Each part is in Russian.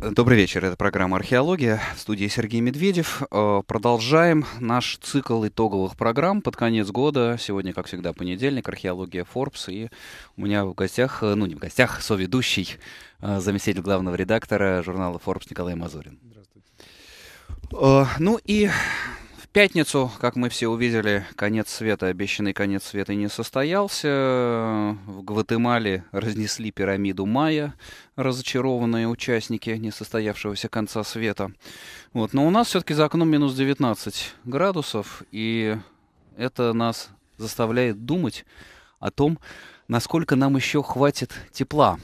Добрый вечер, это программа «Археология», в студии Сергей Медведев. Э, продолжаем наш цикл итоговых программ под конец года. Сегодня, как всегда, понедельник, «Археология Forbes». И у меня в гостях, э, ну не в гостях, соведущий, э, заместитель главного редактора журнала Forbes Николай Мазурин. Здравствуйте. Ну и пятницу, как мы все увидели, конец света, обещанный конец света не состоялся. В Гватемале разнесли пирамиду Майя, разочарованные участники несостоявшегося конца света. Вот. Но у нас все-таки за окном минус 19 градусов, и это нас заставляет думать о том, насколько нам еще хватит тепла.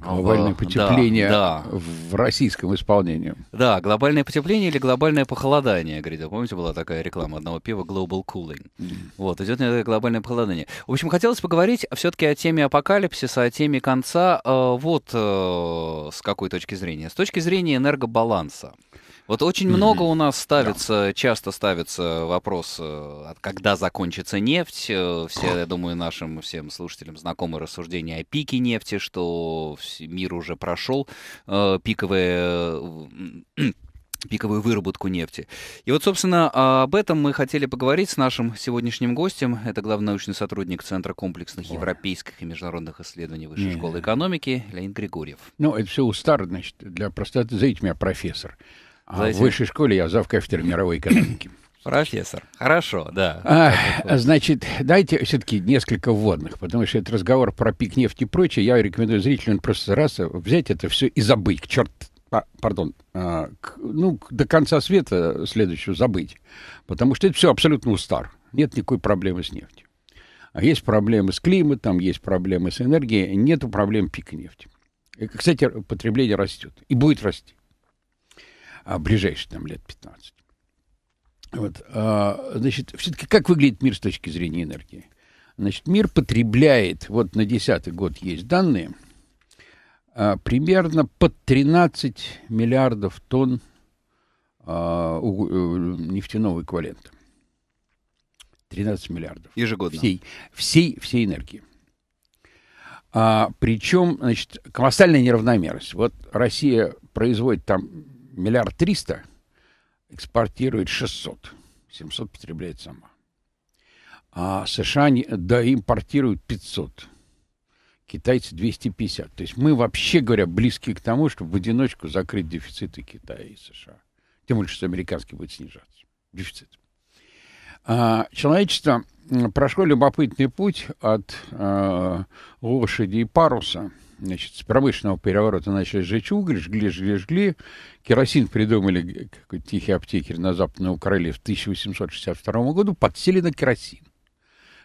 Глобальное потепление да, да. в российском исполнении. Да, глобальное потепление или глобальное похолодание, говорит. Помните, была такая реклама одного пива Global Cooling. Mm. Вот, идет глобальное похолодание. В общем, хотелось поговорить все-таки о теме апокалипсиса, о теме конца. Э, вот э, с какой точки зрения. С точки зрения энергобаланса. Вот очень mm-hmm. много у нас ставится, yeah. часто ставится вопрос, э, когда закончится нефть. Э, все, я думаю, нашим всем слушателям знакомы рассуждения о пике нефти, что мир уже прошел э, пиковые пиковую выработку нефти. И вот, собственно, об этом мы хотели поговорить с нашим сегодняшним гостем. Это главный научный сотрудник Центра комплексных европейских и международных исследований Высшей школы экономики Леонид Григорьев. Ну, это все устарно, значит, для простоты. Зовите меня профессор. А Знаете, в высшей школе я завкафедрой мировой экономики. Профессор. Хорошо, да. А, значит, дайте все-таки несколько вводных, потому что этот разговор про пик нефти и прочее, я рекомендую зрителям просто раз взять это все и забыть, к черт, а, пардон, а, к, ну, до конца света следующего забыть, потому что это все абсолютно устар. Нет никакой проблемы с нефтью. А есть проблемы с климатом, есть проблемы с энергией, нет проблем пика нефти. И, кстати, потребление растет и будет расти а, ближайшие там лет 15. Вот, а, значит, все-таки как выглядит мир с точки зрения энергии? Значит, мир потребляет, вот на 10 год есть данные, а, примерно под 13 миллиардов тонн а, у, угу, у, э, нефтяного эквивалента. 13 миллиардов. Ежегодно. Всей, всей, всей энергии. А, причем, значит, колоссальная неравномерность. Вот Россия производит там миллиард триста, экспортирует 600. 700 потребляет сама. А США не, да, импортируют 500. Китайцы 250. То есть мы вообще, говоря, близки к тому, чтобы в одиночку закрыть дефициты Китая и США. Тем более, что американский будет снижаться. Дефицит. А, человечество прошло любопытный путь от а, лошади и паруса – значит, с промышленного переворота начали сжечь уголь, жгли, жгли, жгли. Керосин придумали какой-то тихий аптекер на Западной Украине в 1862 году, подсели на керосин.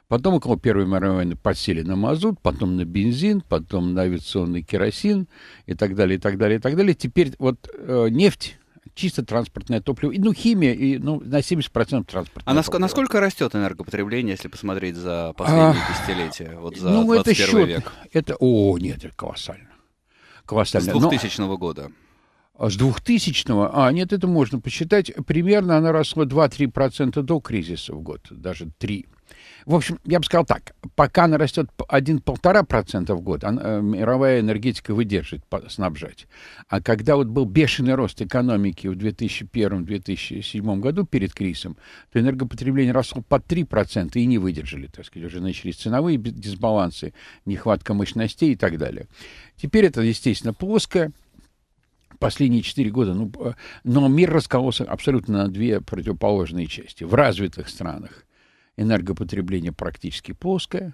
Потом около Первой мировой войны подсели на мазут, потом на бензин, потом на авиационный керосин и так далее, и так далее, и так далее. Теперь вот э, нефть чисто транспортное топливо, и, ну, химия, и, ну, на 70% транспортное А насколько, насколько растет энергопотребление, если посмотреть за последние а, десятилетия, вот за ну, 21 это счет, век? Это, о, нет, это колоссально. колоссально. С 2000 Но, года. А, с 2000 -го, а, нет, это можно посчитать, примерно она росла 2-3% до кризиса в год, даже 3%. В общем, я бы сказал так, пока она растет 1-1,5% в год, она, э, мировая энергетика выдержит снабжать. А когда вот был бешеный рост экономики в 2001-2007 году перед кризисом, то энергопотребление росло по 3% и не выдержали, так сказать, уже начались ценовые дисбалансы, нехватка мощностей и так далее. Теперь это, естественно, плоское, последние четыре года, ну, но мир раскололся абсолютно на две противоположные части. В развитых странах энергопотребление практически плоское.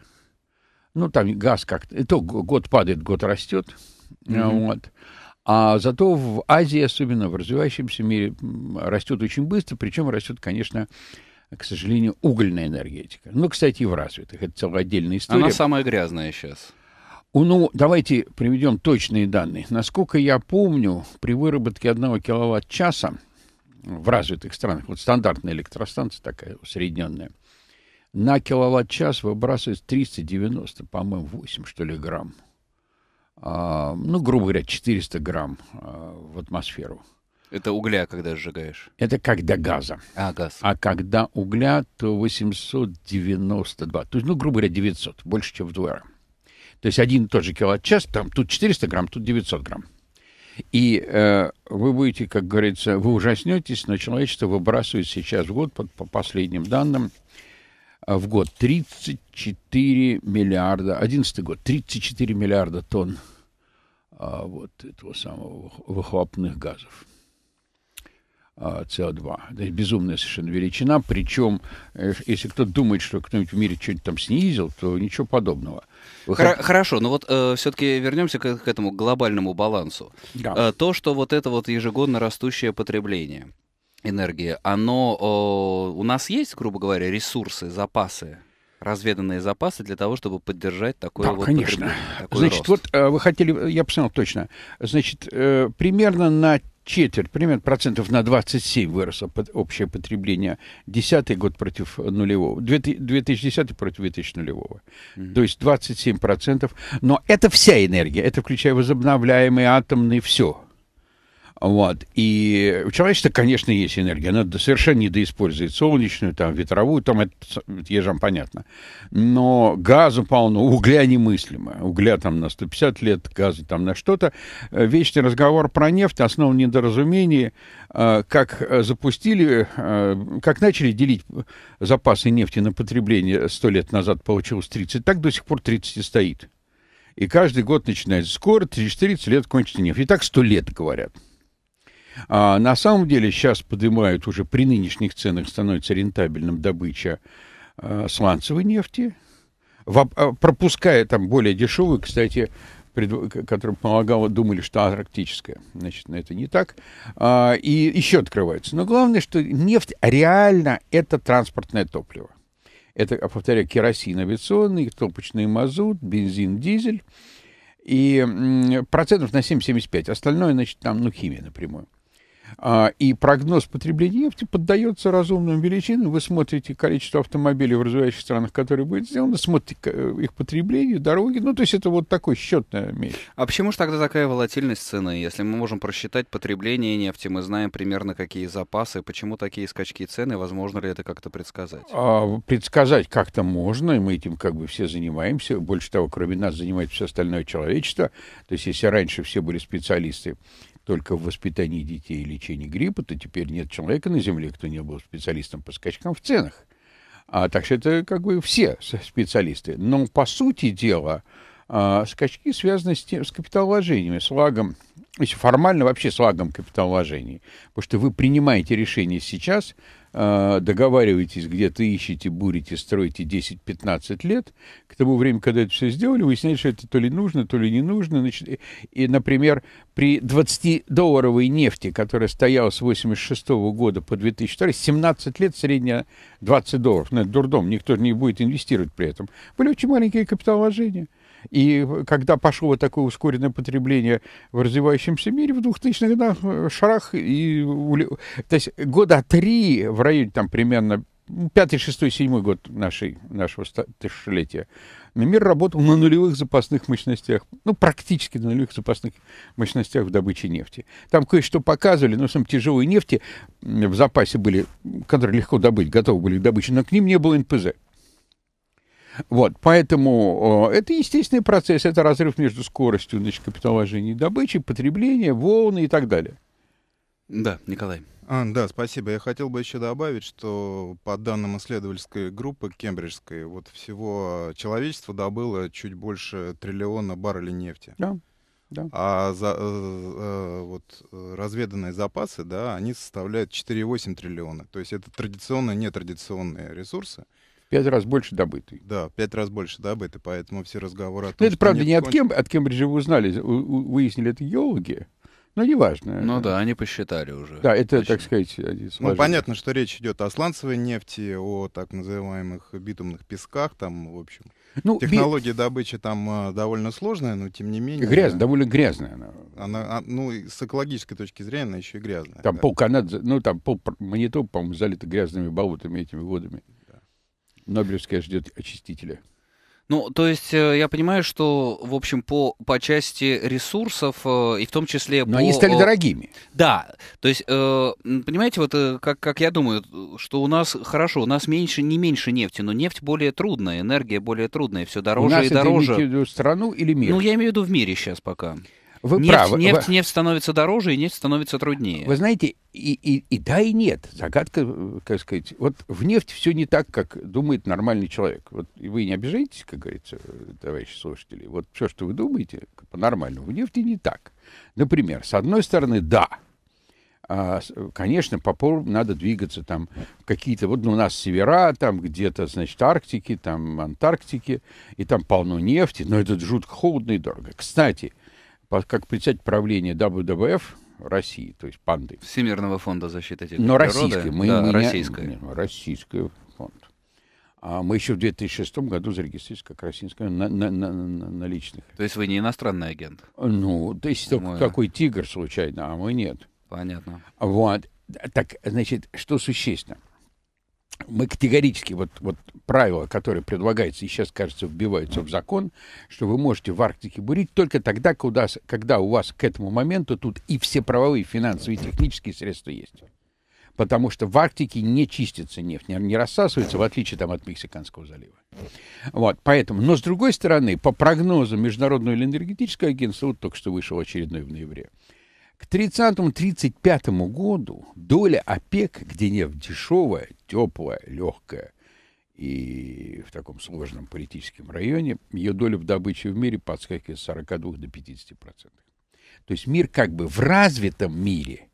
Ну, там газ как-то... это год падает, год растет. Mm-hmm. Вот. А зато в Азии, особенно в развивающемся мире, растет очень быстро. Причем растет, конечно, к сожалению, угольная энергетика. Ну, кстати, и в развитых. Это целая отдельная история. Она самая грязная сейчас. Ну, давайте приведем точные данные. Насколько я помню, при выработке одного киловатт-часа в развитых странах, вот стандартная электростанция такая усредненная – на киловатт-час выбрасывает 390, по-моему, 8, что ли, грамм. А, ну, грубо говоря, 400 грамм а, в атмосферу. Это угля, когда сжигаешь? Это когда газа. А, газ. А когда угля, то 892. То есть, ну, грубо говоря, 900. Больше, чем вдвое. То есть один и тот же киловатт-час, там тут 400 грамм, тут 900 грамм. И э, вы будете, как говорится, вы ужаснетесь, но человечество выбрасывает сейчас в год, по, по последним данным, а, в год. 34 миллиарда, 11 год, 34 миллиарда тонн а, вот этого самого выхлопных газов. СО2. А, то безумная совершенно величина. Причем, э, если кто думает, что кто-нибудь в мире что-нибудь там снизил, то ничего подобного. Хор- хотите... Хорошо, но вот э, все-таки вернемся к, к этому глобальному балансу. Да. Э, то, что вот это вот ежегодно растущее потребление – энергии, оно у нас есть, грубо говоря, ресурсы, запасы? разведанные запасы для того, чтобы поддержать такое да, вот конечно. Такой Значит, рост. вот э, вы хотели, э, я понял точно. Значит, э, примерно на четверть, примерно процентов на 27 выросло под общее потребление. Десятый год против нулевого. 2010 против 2000 нулевого. Mm-hmm. То есть 27 процентов. Но это вся энергия. Это включая возобновляемые атомные все. Вот. И у человечества, конечно, есть энергия. Она совершенно недоиспользует солнечную, там, ветровую, там, это, это ежам понятно. Но газу полно, угля немыслимо. Угля там на 150 лет, газа там на что-то. Э, вечный разговор про нефть основан недоразумении. Э, как э, запустили, как начали делить запасы нефти на потребление 100 лет назад, получилось 30, так до сих пор 30 и стоит. И каждый год начинается. Скоро, через 30 лет кончится нефть. И так 100 лет, говорят. А на самом деле сейчас поднимают уже при нынешних ценах становится рентабельным добыча э, сланцевой нефти, в, а, пропуская там более дешевую, кстати, пред, которая помогала, думали, что арктическая. Значит, это не так. А, и еще открывается. Но главное, что нефть реально это транспортное топливо. Это, повторяю, керосин авиационный, топочный мазут, бензин, дизель. И процентов на 7,75. Остальное, значит, там, ну, химия напрямую. А, и прогноз потребления нефти поддается разумным величинам. Вы смотрите количество автомобилей в развивающих странах, которые будет сделано, смотрите э, их потребление, дороги. Ну, то есть это вот такой счетная вещь. А почему же тогда такая волатильность цены? Если мы можем просчитать потребление нефти, мы знаем примерно какие запасы, почему такие скачки цены, возможно ли это как-то предсказать? А, предсказать как-то можно, и мы этим как бы все занимаемся. Больше того, кроме нас занимается все остальное человечество. То есть если раньше все были специалисты только в воспитании детей и лечении гриппа, то теперь нет человека на Земле, кто не был специалистом по скачкам в ценах. А, так что это как бы все специалисты. Но по сути дела а, скачки связаны с, тем, с капиталовложениями, с лагом, формально вообще с лагом капиталовложений. Потому что вы принимаете решение сейчас, Э, договариваетесь, где ты ищете, бурите, строите 10-15 лет, к тому времени, когда это все сделали, выясняется, что это то ли нужно, то ли не нужно. и, например, при 20-долларовой нефти, которая стояла с 86 -го года по 2002, 17 лет средняя 20 долларов. Ну, это дурдом, никто не будет инвестировать при этом. Были очень маленькие капиталовложения. И когда пошло такое ускоренное потребление в развивающемся мире в 2000-х годах, э, шарах, и, то есть года три в районе там примерно ну, пятый-шестой-седьмой год нашей, нашего тысячелетия, мир работал на нулевых запасных мощностях, ну, практически на нулевых запасных мощностях в добыче нефти. Там кое-что показывали, но сам тяжелые нефти в запасе были, которые легко добыть, готовы были к добыче, но к ним не было НПЗ. Вот, поэтому это естественный процесс, это разрыв между скоростью значит, капиталовложения и добычи, потребления, волны и так далее. Да, Николай. А, да, спасибо. Я хотел бы еще добавить, что по данным исследовательской группы кембриджской, вот всего человечество добыло чуть больше триллиона баррелей нефти. Да. Да. А за, э, э вот, разведанные запасы, да, они составляют 4,8 триллиона. То есть это традиционные, нетрадиционные ресурсы пять раз больше добытый. Да, пять раз больше добытый, поэтому все разговоры о ну, том, Но Это, правда, не от, кем, от Кембриджа вы узнали, выяснили это геологи, но неважно. Ну да, они посчитали уже. Да, это, Точно. так сказать, они э, Ну, понятно, что речь идет о сланцевой нефти, о так называемых битумных песках, там, в общем. Ну, Технология би... добычи там э, довольно сложная, но тем не менее... Грязь, довольно грязная она. она. А, ну, с экологической точки зрения она еще и грязная. Там да. пол Канады, ну, там пол монитор, по-моему, залито грязными болотами этими водами. Нобелевская ждет очистителя. Ну, то есть э, я понимаю, что, в общем, по, по части ресурсов, э, и в том числе... Но по... они стали э, дорогими. Да, то есть, понимаете, вот как, как я думаю, что у нас, хорошо, у нас меньше, не меньше нефти, но нефть более трудная, энергия более трудная, все дороже у нас и дороже. Вы страну или мир? Ну, я имею в виду в мире сейчас пока. Вы нефть, правы. Нефть, Вы... нефть становится дороже, и нефть становится труднее. Вы знаете, и, и, и да, и нет. Загадка, э, как сказать, вот в нефть все не так, как думает нормальный человек. Вот и вы не обижаетесь, как говорится, э, товарищи слушатели. Вот все, что вы думаете, по-нормальному, в нефти не так. Например, с одной стороны, да, а, э, конечно, по полу надо двигаться там какие-то, вот ну, у нас севера, там где-то, значит, Арктики, там Антарктики, и там полно нефти, но это жутко холодно и дорого. Кстати, как председатель правления WWF России, то есть панды. Всемирного фонда защиты дикой Но российский, Мы, да, мы российская. Не, не, ну, российская фонд. А мы еще в 2006 году зарегистрировались как российская на, на, на, на, на личных. То есть вы не иностранный агент? Ну, то есть только мы... какой тигр случайно, а мы нет. Понятно. Вот. Так, значит, что существенно? мы категорически, вот, вот правило, которое предлагается, и сейчас, кажется, вбивается в закон, что вы можете в Арктике бурить только тогда, когда, когда у вас к этому моменту тут и все правовые, финансовые, и технические средства есть. Потому что в Арктике не чистится нефть, не, не рассасывается, в отличие там, от Мексиканского залива. Вот, поэтому. Но, с другой стороны, по прогнозам Международного энергетического агентства, вот только что вышел очередной в ноябре, к 30-35 году доля ОПЕК, где нефть дешевая, теплая, легкая и в таком сложном политическом районе, ее доля в добыче в мире подскакивает с 42 до 50%. То есть мир как бы в развитом мире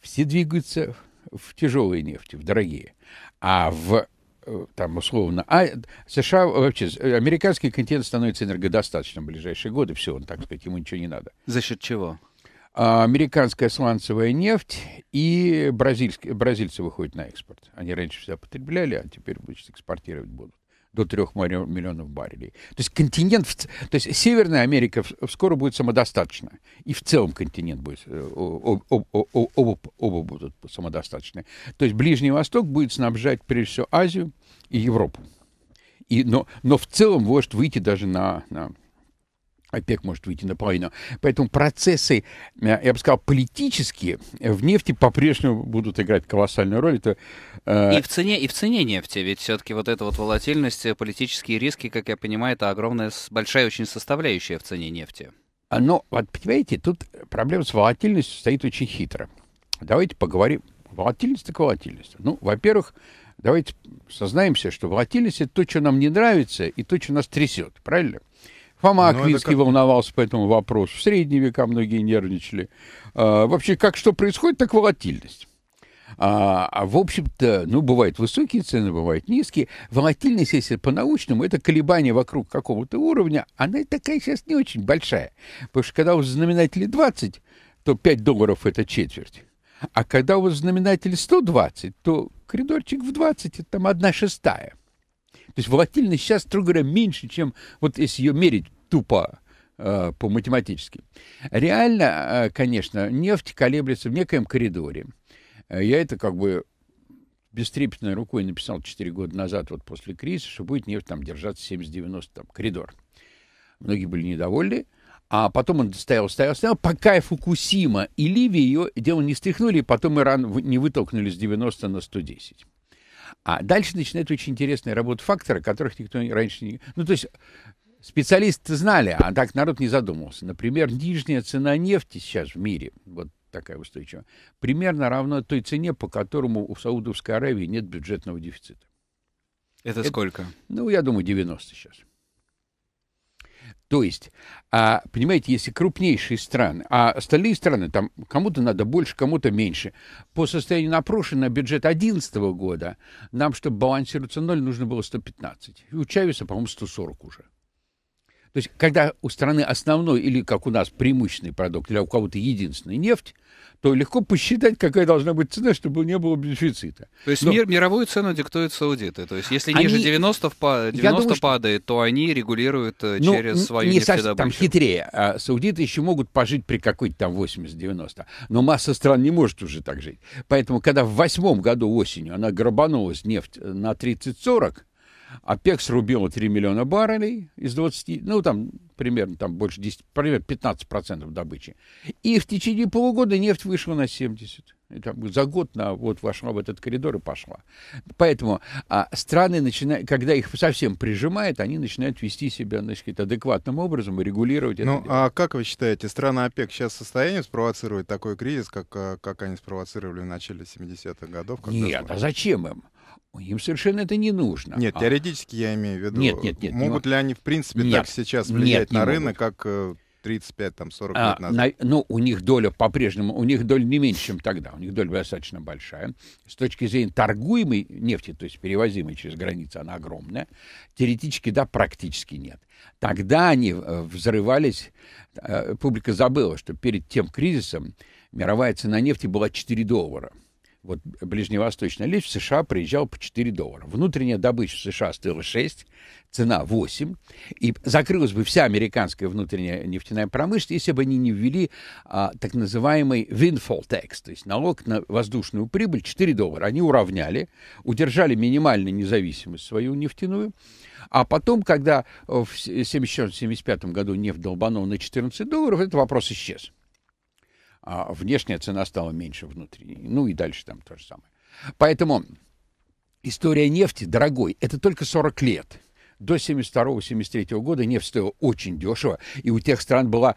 все двигаются в тяжелые нефти, в дорогие. А в э, там условно, а США вообще, американский континент становится энергодостаточным в ближайшие годы, все, он, так сказать, ему ничего не надо. За счет чего? А, американская сланцевая нефть и бразильские, бразильцы выходят на экспорт. Они раньше всегда потребляли, а теперь значит, экспортировать будут до 3 миллионов баррелей. То есть континент, то есть Северная Америка скоро будет самодостаточна. И в целом континент будет, э, об, оба, оба будут самодостаточны. То есть Ближний Восток будет снабжать прежде всего Азию и Европу. И, но, но в целом может выйти даже на, на ОПЕК может выйти наполовину. Поэтому процессы, э, я бы сказал, политические в нефти по-прежнему будут играть колоссальную роль. Это, э... и, в цене, и в цене нефти, ведь все-таки вот эта вот волатильность, э, политические риски, как я понимаю, это огромная, большая очень составляющая в цене нефти. А, но, вот понимаете, тут проблема с волатильностью стоит очень хитро. Давайте поговорим. Волатильность так волатильность. Ну, во-первых, давайте сознаемся, что волатильность – это то, что нам не нравится, и то, что нас трясет. Правильно? Фома ну, Аквинский как... волновался по этому вопросу. В средние века многие нервничали. А, вообще, как что происходит, так волатильность. А, а в общем-то, ну, бывают высокие цены, бывают низкие. Волатильность, если по-научному, это колебание вокруг какого-то уровня, она такая сейчас не очень большая. Потому что когда у знаменателя 20, то 5 долларов – это четверть. А когда у знаменателя 120, то коридорчик в 20 – это там одна шестая. То есть волатильность сейчас, строго говоря, меньше, чем вот если ее мерить тупо э, по математически. Реально, э, конечно, нефть колеблется в некоем коридоре. Э, я это как бы бестрепетной рукой написал 4 года назад, вот после кризиса, что будет нефть там держаться 70-90, там, коридор. Многие были недовольны. А потом он стоял, стоял, стоял, пока Фукусима и Ливия ее дело не стряхнули, и потом Иран не вытолкнули с 90 на 110. А дальше начинает очень интересная работа факторы, которых никто раньше не... Ну, то есть специалисты знали, а так народ не задумывался. Например, нижняя цена нефти сейчас в мире, вот такая устойчивая, примерно равна той цене, по которому у Саудовской Аравии нет бюджетного дефицита. Это, Это сколько? Ну, я думаю, 90 сейчас. То есть, а, понимаете, если крупнейшие страны, а остальные страны, там кому-то надо больше, кому-то меньше, по состоянию напрошенного бюджет 2011 года, нам, чтобы балансироваться ноль, нужно было 115. И у Чавеса, по-моему, 140 уже. То есть, когда у страны основной или, как у нас, преимущественный продукт, или у кого-то единственный нефть, то легко посчитать, какая должна быть цена, чтобы не было дефицита. То есть Но... мировую цену диктуют саудиты. То есть если они... ниже 90, 90 думаю, падает, то они регулируют э, ну, через свою не совсем, Там хитрее. А саудиты еще могут пожить при какой-то там 80-90. Но масса стран не может уже так жить. Поэтому, когда в восьмом году осенью она грабанулась нефть э, на 30-40, ОПЕК срубила 3 миллиона баррелей из 20, ну, там, примерно, там, больше 10, примерно 15% добычи. И в течение полугода нефть вышла на 70. И, там, за год на, вот вошла в этот коридор и пошла. Поэтому а, страны, начинают, когда их совсем прижимает, они начинают вести себя значит, адекватным образом и регулировать ну, это. Ну, а как вы считаете, страны ОПЕК сейчас в состоянии спровоцировать такой кризис, как, а, как они спровоцировали в начале 70-х годов? Нет, а зачем им? Им совершенно это не нужно. Нет, а... теоретически я имею в виду. Нет, нет, нет. Могут не... ли они, в принципе, нет, так сейчас влиять нет, на рынок, могут. как 35, э, там, 40 а, лет назад? На, ну, у них доля по-прежнему, у них доля не меньше, чем тогда. У них доля достаточно большая. С точки зрения торгуемой нефти, то есть перевозимой через границу, она огромная. Теоретически, да, практически нет. Тогда они э, взрывались, э, публика забыла, что перед тем кризисом мировая цена нефти была 4 доллара вот ближневосточная нефть в США приезжал по 4 доллара. Внутренняя добыча в США стоила 6, цена 8. И закрылась бы вся американская внутренняя нефтяная промышленность, если бы они не ввели а, так называемый windfall tax, то есть налог на воздушную прибыль 4 доллара. Они уравняли, удержали минимальную независимость свою нефтяную. А потом, когда в 1974-1975 году нефть долбанула на 14 долларов, этот вопрос исчез а внешняя цена стала меньше внутренней. Ну и дальше там то же самое. Поэтому история нефти, дорогой, это только 40 лет. До 72-73 года нефть стоила очень дешево, и у тех стран была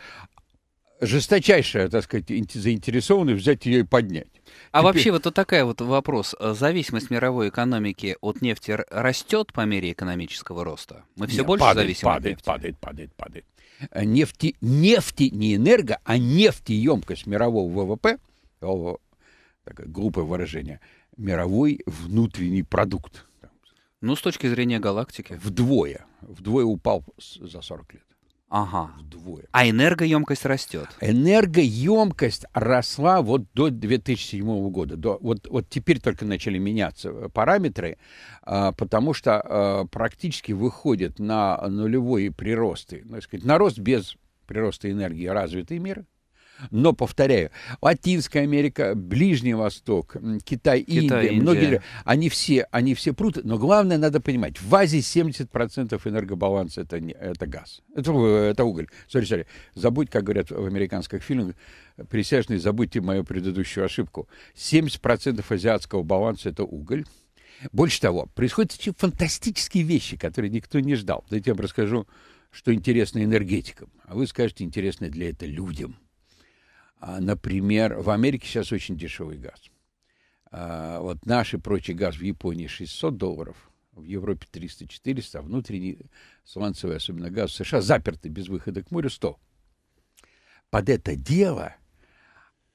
жесточайшая, так сказать, заинтересованность взять ее и поднять. А Теперь... вообще вот, вот такая вот вопрос. Э, зависимость мировой экономики от нефти растет по мере экономического роста? Мы все Нет, больше падает, зависим падает, от нефти? Падает, падает, падает, падает. Э, нефти, нефти не энерго, а нефтеемкость мирового ВВП, группы выражение. мировой внутренний продукт. Ну, с точки зрения галактики. Вдвое. Вдвое упал за 40 лет. Ага. Вдвое. А энергоемкость растет. Энергоемкость росла вот до 2007 года. До, вот, вот теперь только начали меняться э, параметры, а, потому что а, практически выходит на нулевые приросты. Ну, сказать, на рост без прироста энергии развитый мир, но, повторяю, Латинская Америка, Ближний Восток, Китай, Китай Индия, Индия, многие, они все, они все прут, но главное надо понимать, в Азии 70% энергобаланса это, не, это газ, это, это уголь. Сори, сори, забудь, как говорят в американских фильмах, присяжные, забудьте мою предыдущую ошибку. 70% азиатского баланса это уголь. Больше того, происходят фантастические вещи, которые никто не ждал. Затем расскажу, что интересно энергетикам, а вы скажете, интересно для это людям – а, например, в Америке сейчас очень дешевый газ. А, вот наш и прочий газ в Японии 600 долларов, в Европе 300-400, а внутренний сланцевый, особенно газ в США, запертый без выхода к морю 100. Под это дело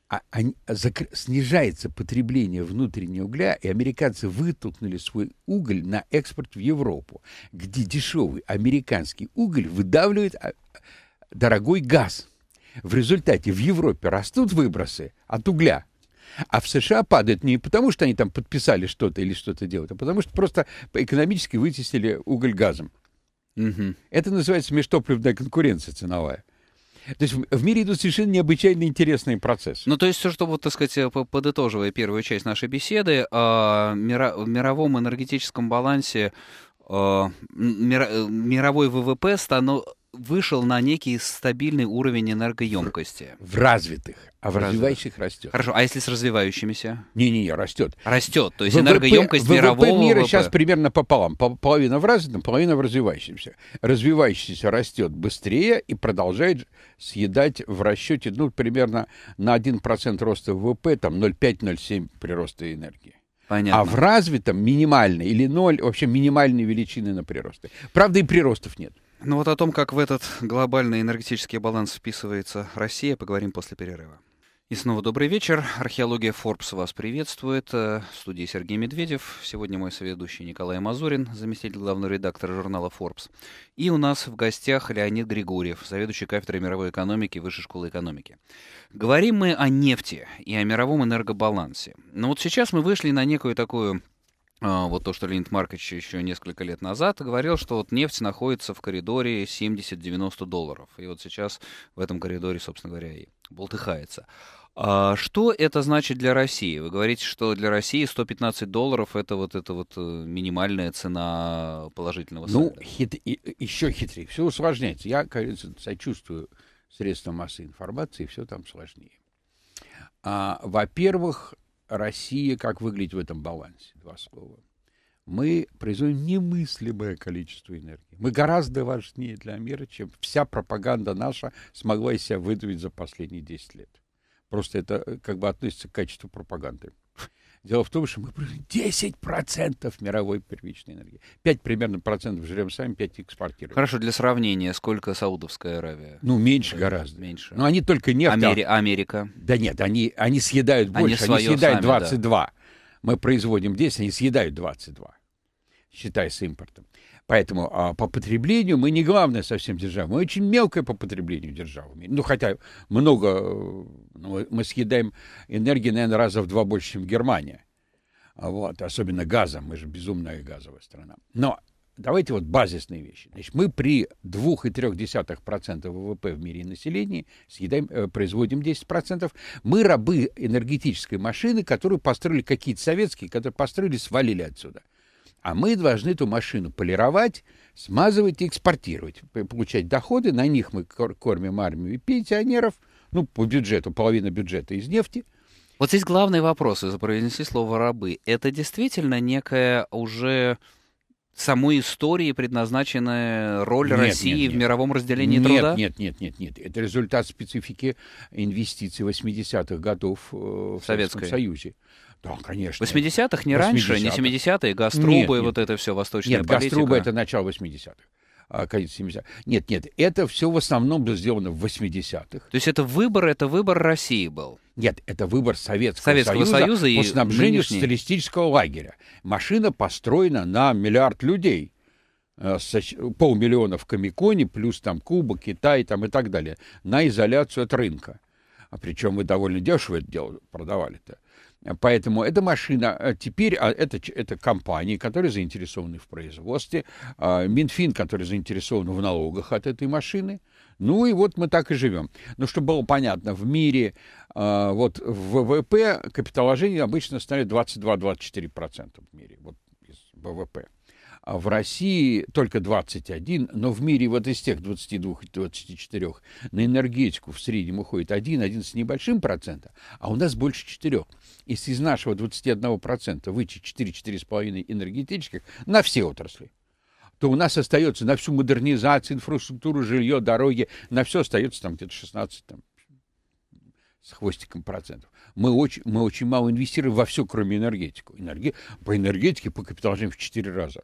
а, снижается потребление внутреннего угля, и американцы вытолкнули свой уголь на экспорт в Европу, где дешевый американский уголь выдавливает дорогой газ. В результате в Европе растут выбросы от угля, а в США падают не потому, что они там подписали что-то или что-то делают, а потому что просто экономически вытеснили уголь газом. Угу. Это называется межтопливная конкуренция ценовая. То есть в мире идут совершенно необычайно интересные процессы. Ну, то есть, все, чтобы, так сказать, э, подытоживая первую часть нашей беседы, э, в мировом энергетическом балансе э, мировой ВВП становится вышел на некий стабильный уровень энергоемкости. В развитых, а в, в развивающих растет. Хорошо, а если с развивающимися? Не-не-не, растет. Растет, то есть ВВП, энергоемкость ВВП мирового мира ВВП. сейчас примерно пополам. Половина в развитом, половина в развивающемся. Развивающийся растет быстрее и продолжает съедать в расчете, ну, примерно на 1% роста ВВП, там 0,5-0,7 прироста энергии. А Понятно. А в развитом минимальный или ноль, вообще минимальные величины на приросты. Правда, и приростов нет. Ну вот о том, как в этот глобальный энергетический баланс вписывается Россия, поговорим после перерыва. И снова добрый вечер. Археология Forbes вас приветствует. Э, в студии Сергей Медведев. Сегодня мой соведущий Николай Мазурин, заместитель главного редактора журнала Forbes. И у нас в гостях Леонид Григорьев, заведующий кафедрой мировой экономики Высшей школы экономики. Говорим мы о нефти и о мировом энергобалансе. Но вот сейчас мы вышли на некую такую а, вот то, что Леонид Маркович еще несколько лет назад говорил, что вот нефть находится в коридоре 70-90 долларов. И вот сейчас в этом коридоре, собственно говоря, и болтыхается. А что это значит для России? Вы говорите, что для России 115 долларов это вот это вот э, минимальная цена положительного сальда. Ну, хит... Э, еще хитрее. Все усложняется. Я, конечно, сочувствую средства массовой информации, все там сложнее. А, во-первых, Россия как выглядит в этом балансе? Два слова. Мы производим немыслимое количество энергии. Мы гораздо важнее для мира, чем вся пропаганда наша смогла из себя выдавить за последние 10 лет. Просто это э, как бы относится к качеству пропаганды. Дело в том, что мы 10% мировой первичной энергии. 5 примерно процентов жрем сами, 5 экспортируем. Хорошо, для сравнения, сколько Саудовская Аравия? Ну, меньше да, э, гораздо. Меньше. Но они только нефть. А Амери- Америка. Да нет, они, они съедают больше, они, они съедают сами, 22. Да. Мы производим 10, они съедают 22, считая с импортом. Поэтому а по потреблению мы не главная совсем держава. Мы очень мелкая по потреблению держава. Ну, хотя много... Э, ну, мы съедаем энергии, наверное, раза в два больше, чем Германия. А вот, особенно газом. Мы же безумная газовая страна. Но давайте вот базисные вещи. Значит, мы при 2,3% ВВП в мире населения съедаем, э, производим 10%. Мы рабы энергетической машины, которую построили какие-то советские, которые построили, свалили отсюда а мы должны эту машину полировать, смазывать и экспортировать, получать доходы, на них мы кормим армию и пенсионеров, ну, по бюджету, половина бюджета из нефти. Вот здесь главный вопрос, вы произнесли слово «рабы». Это действительно некая уже самой истории предназначенная роль нет, России нет, нет. в мировом разделении нет, труда? Нет, нет, нет, нет. Это результат специфики инвестиций 80-х годов э, в Советском Союзе. Да, конечно. 80-х не 80-х. раньше, не 70-е, гаструбы, нет, нет. вот это все восточное. нет, политика. гаструбы — это начало 80-х а, конец 70-х. Нет, нет, это все в основном было сделано в 80-х. То есть это выбор, это выбор России был? Нет, это выбор Советского, Советского Союза, Союза и по снабжению нынешней... социалистического лагеря. Машина построена на миллиард людей. Э, полмиллиона в Комиконе, плюс там Куба, Китай там, и так далее, на изоляцию от рынка. А причем мы довольно дешево это дело продавали-то. Поэтому эта машина э, теперь, а, это, это компании, которые заинтересованы в производстве, а, Минфин, который заинтересован в налогах от этой машины. Ну и вот мы так и живем. Но ну, чтобы было понятно, в мире а, вот в ВВП капиталовложение обычно составляет 22-24% в мире вот из ВВП. А в России только 21, но в мире вот из тех 22-24 на энергетику в среднем уходит 1, 1 с небольшим процентом, а у нас больше 4. Если из нашего 21% вычесть 4-4,5 энергетических на все отрасли, то у нас остается на всю модернизацию, инфраструктуру, жилье, дороги, на все остается там где-то 16 там, с хвостиком процентов мы очень, мы очень мало инвестируем во все, кроме энергетику. Энерги... По энергетике, по капитализму в 4 раза.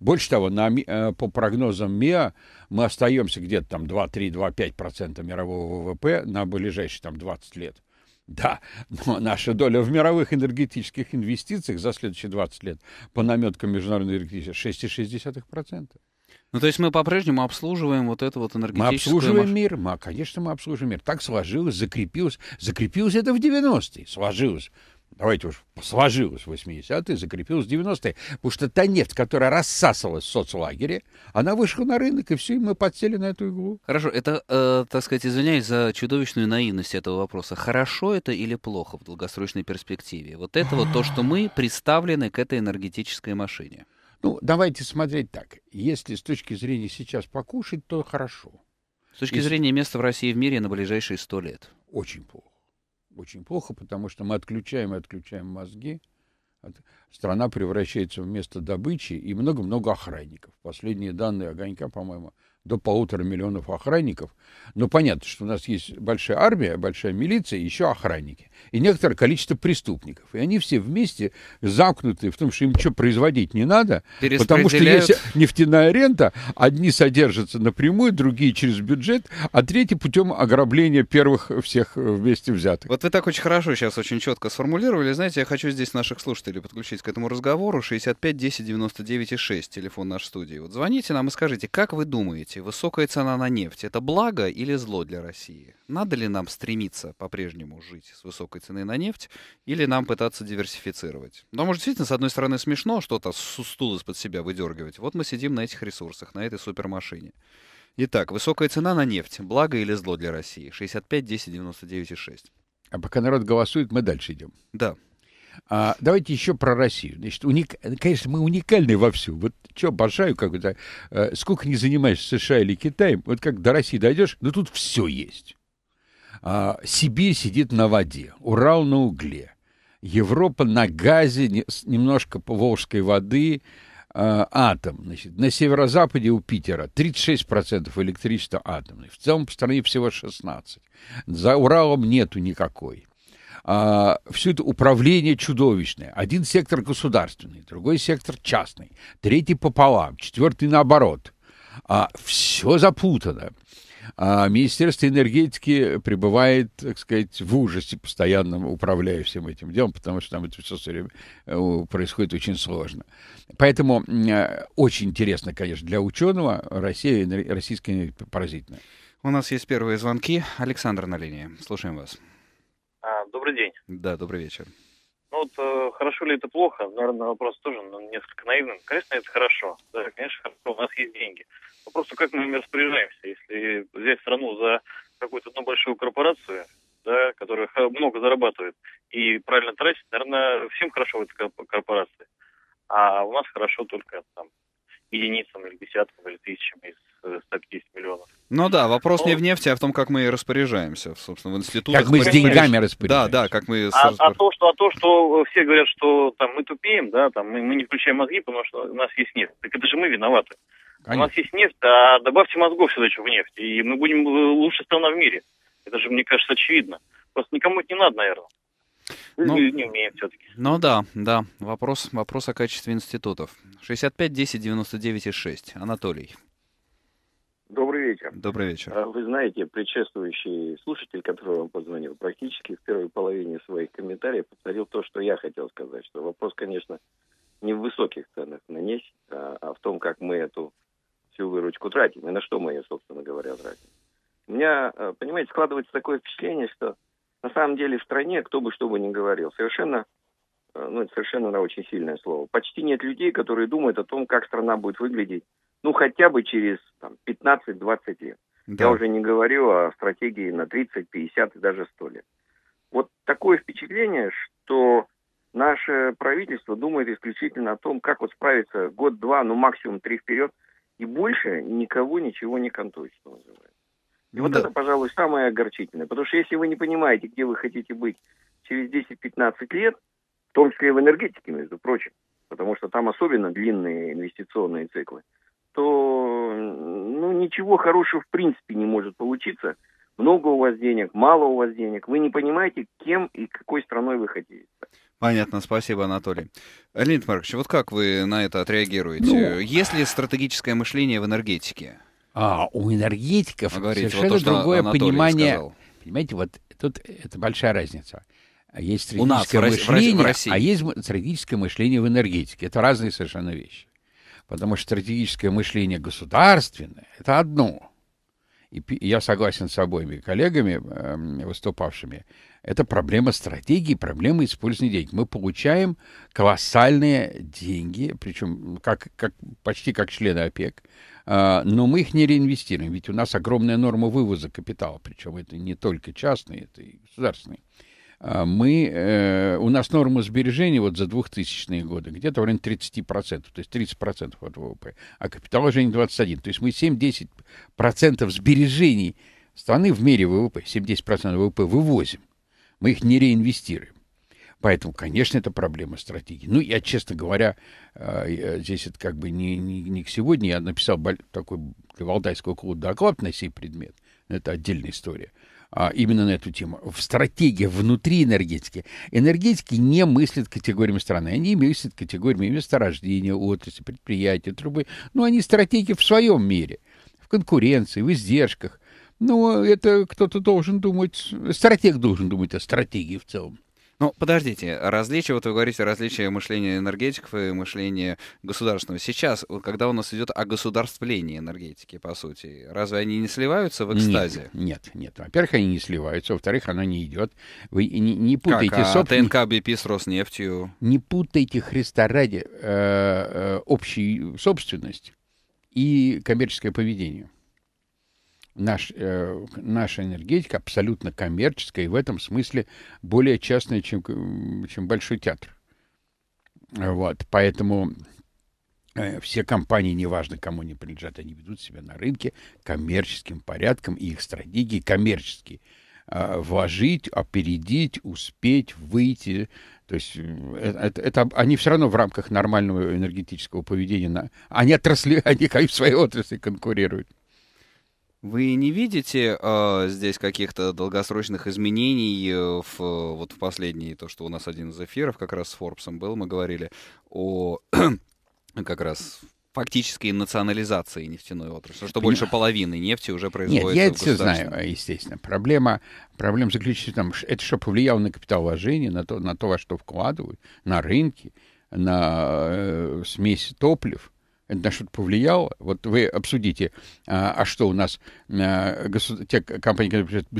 Больше того, на, э, по прогнозам МИА мы остаемся где-то там 2-3-2-5% мирового ВВП на ближайшие там 20 лет. Да, но наша доля в мировых энергетических инвестициях за следующие 20 лет по наметкам международной энергетики 6,6%. Ну, то есть мы по-прежнему обслуживаем вот это вот энергетическое... Мы обслуживаем мир, мы, конечно, мы обслуживаем мир. Так сложилось, закрепилось. Закрепилось это в 90-е, сложилось давайте уж сложилось 80-е, закрепилось 90-е, потому что та нефть, которая рассасывалась в соцлагере, она вышла на рынок, и все, и мы подсели на эту иглу. Хорошо, это, э, так сказать, извиняюсь за чудовищную наивность этого вопроса. Хорошо это или плохо в долгосрочной перспективе? Вот это вот то, что мы представлены к этой энергетической машине. Ну, давайте смотреть так. Если с точки зрения сейчас покушать, то хорошо. С точки Если... зрения места в России и в мире на ближайшие сто лет. Очень плохо. Очень плохо, потому что мы отключаем и отключаем мозги. Страна превращается в место добычи и много-много охранников. Последние данные огонька, по-моему, до полутора миллионов охранников. Но ну, понятно, что у нас есть большая армия, большая милиция, еще охранники. И некоторое количество преступников. И они все вместе замкнуты в том, что им что производить не надо. Потому что есть нефтяная рента, одни содержатся напрямую, другие через бюджет, а третьи путем ограбления первых всех вместе взятых. Вот вы так очень хорошо сейчас очень четко сформулировали. Знаете, я хочу здесь наших слушателей подключить к этому разговору. 65 10 99 6, телефон нашей студии. Вот звоните нам и скажите, как вы думаете, нефти. Высокая цена на нефть – это благо или зло для России? Надо ли нам стремиться по-прежнему жить с высокой ценой на нефть или нам пытаться диверсифицировать? Потому что действительно, с одной стороны, смешно что-то с стула из-под себя выдергивать. Вот мы сидим на этих ресурсах, на этой супермашине. Итак, высокая цена на нефть – благо или зло для России? 65, 10, 99 и 6. А пока народ голосует, мы дальше идем. Да. А, давайте еще про Россию. Значит, уник... конечно, мы уникальны во всем. Вот что обожаю, как это, э, сколько не занимаешься США или Китаем, вот как до России дойдешь, но ну, тут все есть. А, Сибирь сидит на воде, Урал на угле, Европа на газе, не, немножко волжской воды, э, атом. Значит, на северо-западе у Питера 36% электричества атомное. В целом по стране всего 16%. За Уралом нету никакой а, все это управление чудовищное. Один сектор государственный, другой сектор частный, третий пополам, четвертый наоборот. А, все запутано. А Министерство энергетики пребывает, так сказать, в ужасе постоянно, управляя всем этим делом, потому что там это все все время э, происходит очень сложно. Поэтому э, очень интересно, конечно, для ученого Россия, российская поразительная. У нас есть первые звонки. Александр на линии. Слушаем вас. Добрый день. Да, добрый вечер. Ну вот э, хорошо ли это плохо? Наверное, вопрос тоже ну, несколько наивным. Конечно, это хорошо. Да, конечно, хорошо. У нас есть деньги. Вопрос, а как мы ими распоряжаемся? Если взять страну за какую-то одну большую корпорацию, да, которая много зарабатывает и правильно тратит, наверное, всем хорошо в этой корпорации. А у нас хорошо только там единицам или десяткам или тысячам из 150 э, миллионов. Ну да, вопрос Но... не ну, в нефти, а в том, как мы распоряжаемся, собственно, в институтах. Как мы с деньгами распоряжаемся. Да, да, как мы... А, а, то, что, а то, что э, все говорят, что там мы тупеем, да, там мы, мы не включаем мозги, потому что у нас есть нефть. Так это же мы виноваты. Конечно. У нас есть нефть, а добавьте мозгов сюда еще в нефть, и мы будем э, лучшей страна в мире. Это же, мне кажется, очевидно. Просто никому это не надо, наверное. Ну, не умеем все-таки. Ну да, да. Вопрос, вопрос о качестве институтов. 65 10 99 6. Анатолий. Добрый вечер. Добрый вечер. А, вы знаете, предшествующий слушатель, который вам позвонил, практически в первой половине своих комментариев повторил то, что я хотел сказать, что вопрос, конечно, не в высоких ценах на нефть, а, а в том, как мы эту всю выручку тратим и на что мы ее, собственно говоря, тратим. У меня, а, понимаете, складывается такое впечатление, что на самом деле в стране, кто бы что бы ни говорил, совершенно, ну, это совершенно очень сильное слово, почти нет людей, которые думают о том, как страна будет выглядеть ну, хотя бы через 15-20 лет. Да. Я уже не говорю о стратегии на 30, 50 и даже 100 лет. Вот такое впечатление, что наше правительство думает исключительно о том, как вот справиться год-два, ну максимум три вперед, и больше никого ничего не контует, что называется. И ну, вот да. это, пожалуй, самое огорчительное. Потому что если вы не понимаете, где вы хотите быть через 10-15 лет, в том числе и в энергетике, между прочим, потому что там особенно длинные инвестиционные циклы, что ну, ничего хорошего в принципе не может получиться. Много у вас денег, мало у вас денег. Вы не понимаете, кем и какой страной вы хотите. Понятно, спасибо, Анатолий. Леонид Маркович, вот как вы на это отреагируете? Ну, Есть ли стратегическое мышление в энергетике? А, у энергетиков говорите, совершенно вот то, другое Анатолий понимание. Сказал. Понимаете, вот тут это большая разница. Есть стратегическое У нас, мышление, в России. а есть стратегическое мышление в энергетике. Это разные совершенно вещи. Потому что стратегическое мышление государственное — это одно. И я согласен с обоими коллегами, эм, выступавшими. Это проблема стратегии, проблема использования денег. Мы получаем колоссальные деньги, причем как, как, почти как члены ОПЕК, э, но мы их не реинвестируем, ведь у нас огромная норма вывоза капитала, причем это не только частный, это и государственный. А, мы, э, у нас норма сбережений вот за 2000-е годы где-то в районе 30%, то есть 30% от ВВП, а капиталовложение 21%. То есть мы 7-10% сбережений страны в мире ВВП, 7-10% ВВП вывозим. Мы их не реинвестируем. Поэтому, конечно, это проблема стратегии. Ну, я, честно говоря, э, здесь это как бы не, не, не к сегодня. Я написал такой для Валдайского клуба доклад на сей предмет. Это отдельная история. А, именно на эту тему. В стратегии внутри энергетики. Энергетики не мыслят категориями страны. Они мыслят категориями месторождения, отрасли, предприятия, трубы. Но они стратеги в своем мире. В конкуренции, в издержках. Но это кто-то должен думать, стратег должен думать о стратегии в целом. Ну, подождите, различие, вот вы говорите, различие мышления энергетиков и мышления государственного. Сейчас, когда у нас идет о государствлении энергетики, по сути, разве они не сливаются в экстазе? Нет, нет. нет. Во-первых, они не сливаются, во-вторых, оно не идет. Вы не, не путайте как, а собствен... ТНК, БП с Роснефтью? Не путайте Христа ради э, э, общую собственность и коммерческое поведение наш, э, наша энергетика абсолютно коммерческая и в этом смысле более частная, чем, чем Большой театр. Вот, поэтому э, все компании, неважно кому они принадлежат, они ведут себя на рынке коммерческим порядком, и их стратегии коммерческие. Э, вложить, опередить, успеть, выйти. То есть э, э, это, это, они все равно в рамках нормального энергетического поведения, на, они, отрасли, они в своей отрасли конкурируют. Вы не видите э, здесь каких-то долгосрочных изменений э, в вот в последние то, что у нас один из эфиров как раз с Форбсом был, мы говорили о как раз фактической национализации нефтяной отрасли, что Понятно. больше половины нефти уже производится Нет, я это все знаю, естественно. Проблема, проблема заключается в том, что это что повлияло на капиталовложение, на то, на то, во что вкладывают, на рынки, на э, смесь топлив это на что-то повлияло? Вот вы обсудите, а, а что у нас а, госу- те компании, которые принадлежат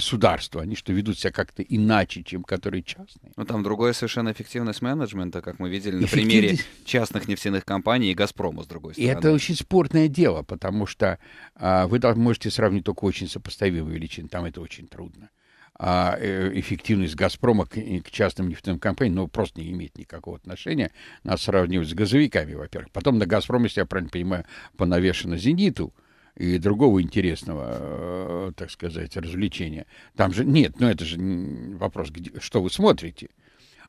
они что, ведут себя как-то иначе, чем которые частные? Ну, там другое совершенно эффективность менеджмента, как мы видели на примере частных нефтяных компаний и «Газпрома», с другой стороны. И это очень спорное дело, потому что а, вы можете сравнить только очень сопоставимые величины, там это очень трудно а э, эффективность «Газпрома» к, к частным нефтяным компаниям ну, просто не имеет никакого отношения. Нас сравнивают с газовиками, во-первых. Потом на Газпроме, если я правильно понимаю, понавешено «Зениту», и другого интересного, э, так сказать, развлечения. Там же нет, ну это же вопрос, где, что вы смотрите.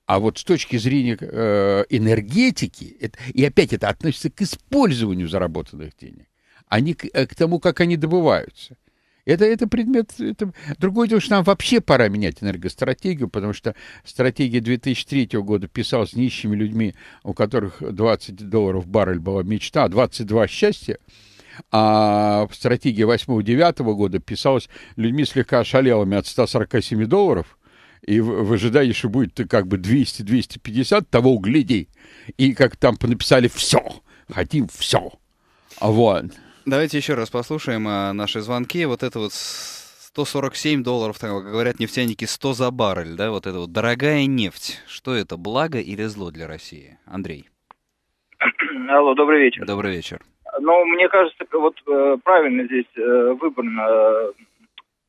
А вот с точки зрения э, энергетики, это, и опять это относится к использованию заработанных денег, а не к, э, к тому, как они добываются. Это, это предмет... Это... Другое дело, что нам вообще пора менять энергостратегию, потому что стратегия 2003 года писалась нищими людьми, у которых 20 долларов баррель была мечта, 22 а счастья. А стратегия 8-9 года писалась людьми слегка ошалелыми от 147 долларов – и в, ожидании, что будет как бы 200-250, того угляди. И как там написали «все», хотим «все». а Вот. Давайте еще раз послушаем а, наши звонки. Вот это вот 147 долларов, так говорят нефтяники, 100 за баррель, да, вот это вот дорогая нефть. Что это, благо или зло для России? Андрей. Алло, добрый вечер. Добрый вечер. Ну, мне кажется, вот э, правильно здесь э, выбран, э,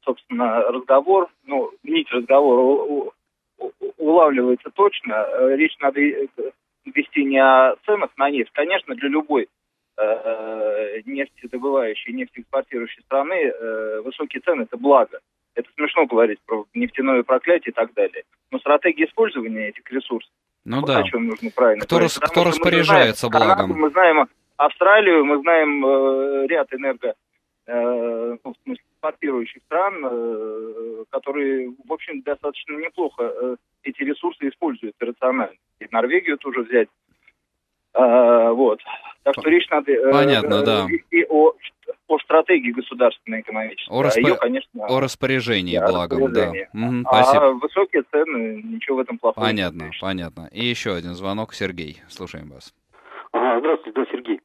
собственно, разговор, ну, нить разговора улавливается точно. Речь надо вести не о ценах на нефть. Конечно, для любой Э, э, нефтедобывающей, нефтеэкспортирующей страны э, высокие цены – это благо. Это смешно говорить про нефтяное проклятие и так далее. Но стратегия использования этих ресурсов, ну вот да. о чем нужно правильно кто говорить. Рас, кто распоряжается знаем, благом? Канаду, мы знаем Австралию, мы знаем э, ряд энерго э, ну, в смысле, экспортирующих стран, э, которые, в общем, достаточно неплохо э, эти ресурсы используют рационально. И Норвегию тоже взять Э, вот. Так что речь надо э, Понятно, да. вести э, о, о стратегии государственной экономической. О, распо... Ее, конечно, о распоряжении о благом, распоряжении. да. Угу, а высокие цены, ничего в этом плохого Понятно, нет. понятно. И еще один звонок, Сергей, слушаем вас. А, здравствуйте, да, Сергей.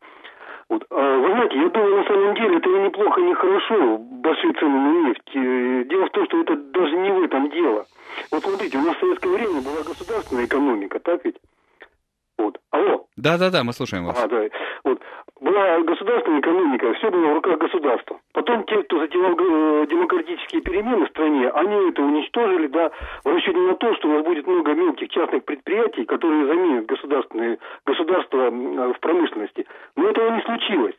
Вот. А, вы знаете, я думаю, на самом деле это и неплохо, и хорошо, большие цены на нефть. Дело в том, что это даже не в этом дело. Вот смотрите, у нас в советское время была государственная экономика, так ведь? Вот. Алло. Да, да, да, мы слушаем вас. А, да. Вот. Была государственная экономика, все было в руках государства. Потом те, кто затевал э, демократические перемены в стране, они это уничтожили, да, в расчете на то, что у нас будет много мелких частных предприятий, которые заменят государственные, государство в промышленности. Но этого не случилось.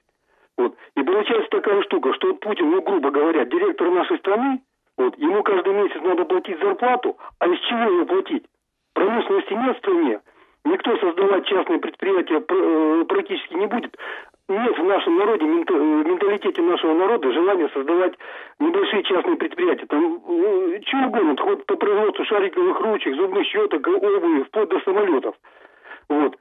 Вот. И получается такая штука, что вот Путин, ну, грубо говоря, директор нашей страны, вот, ему каждый месяц надо платить зарплату, а из чего ее платить? Промышленности нет в стране, Никто создавать частные предприятия э, практически не будет. Нет в нашем народе, в э, менталитете нашего народа желания создавать небольшие частные предприятия. Там ну, чего угодно, хоть по производству шариковых ручек, зубных щеток, обуви, вплоть до самолетов. Вот.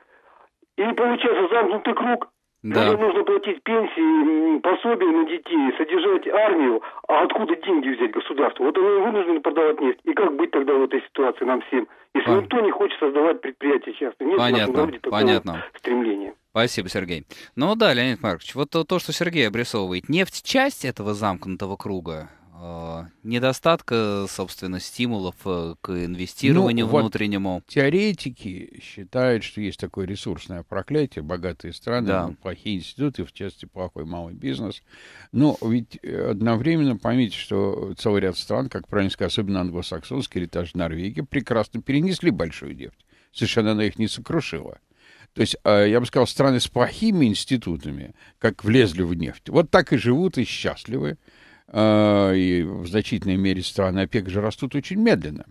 И получается замкнутый круг. Да. Людям нужно платить пенсии, пособия на детей, содержать армию. А откуда деньги взять государству? Вот они вынуждены продавать нефть. И как быть тогда в этой ситуации нам всем? Если Пон... никто не хочет создавать предприятия частные. Нет Понятно. В Понятно. стремления. Спасибо, Сергей. Ну да, Леонид Маркович, вот то, то, что Сергей обрисовывает, нефть часть этого замкнутого круга, а, недостатка, собственно, стимулов э, к инвестированию ну, вот внутреннему. Теоретики считают, что есть такое ресурсное проклятие, богатые страны, да. Ну, плохие институты, в частности, плохой малый бизнес. Но ведь одновременно помните, что целый ряд стран, как правильно сказать, особенно англосаксонские или даже Норвегия, прекрасно перенесли большую нефть. Совершенно она их не сокрушила. То есть, а, я бы сказал, страны с плохими институтами, как влезли в нефть, вот так и живут и счастливы. Э, и в значительной мере страны ОПЕК же растут очень медленно.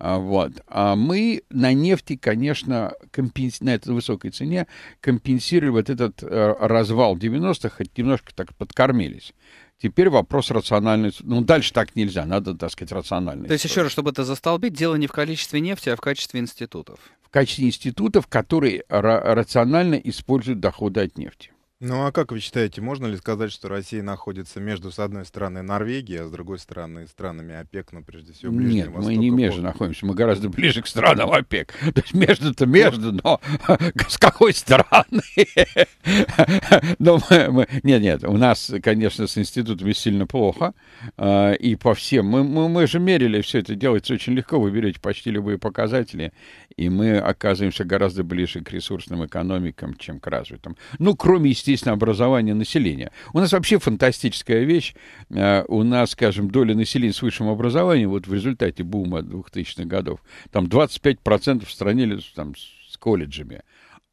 А, вот. А мы на нефти, конечно, компенс... на этой высокой цене компенсировали вот этот э, развал 90-х, хоть немножко так подкормились. Теперь вопрос рациональной... Ну, дальше так нельзя, надо, так сказать, рациональность. То есть, еще раз, чтобы это застолбить, дело не в количестве нефти, а в качестве институтов. В качестве институтов, которые рационально используют доходы от нефти. Ну а как вы считаете, можно ли сказать, что Россия находится между, с одной стороны, Норвегией, а с другой стороны, странами ОПЕК, но ну, прежде всего Ближнего Нет, Востока? мы не между находимся, мы гораздо ближе к странам ОПЕК. То есть между-то между, но с какой стороны? но мы, мы, нет, нет, у нас, конечно, с институтами сильно плохо, а, и по всем. Мы, мы, мы же мерили, все это делается очень легко, вы берете почти любые показатели, и мы оказываемся гораздо ближе к ресурсным экономикам, чем к развитым. Ну, кроме, естественно, естественно, образование населения. У нас вообще фантастическая вещь. Э, у нас, скажем, доля населения с высшим образованием, вот в результате бума 2000-х годов, там 25% в стране там, с колледжами.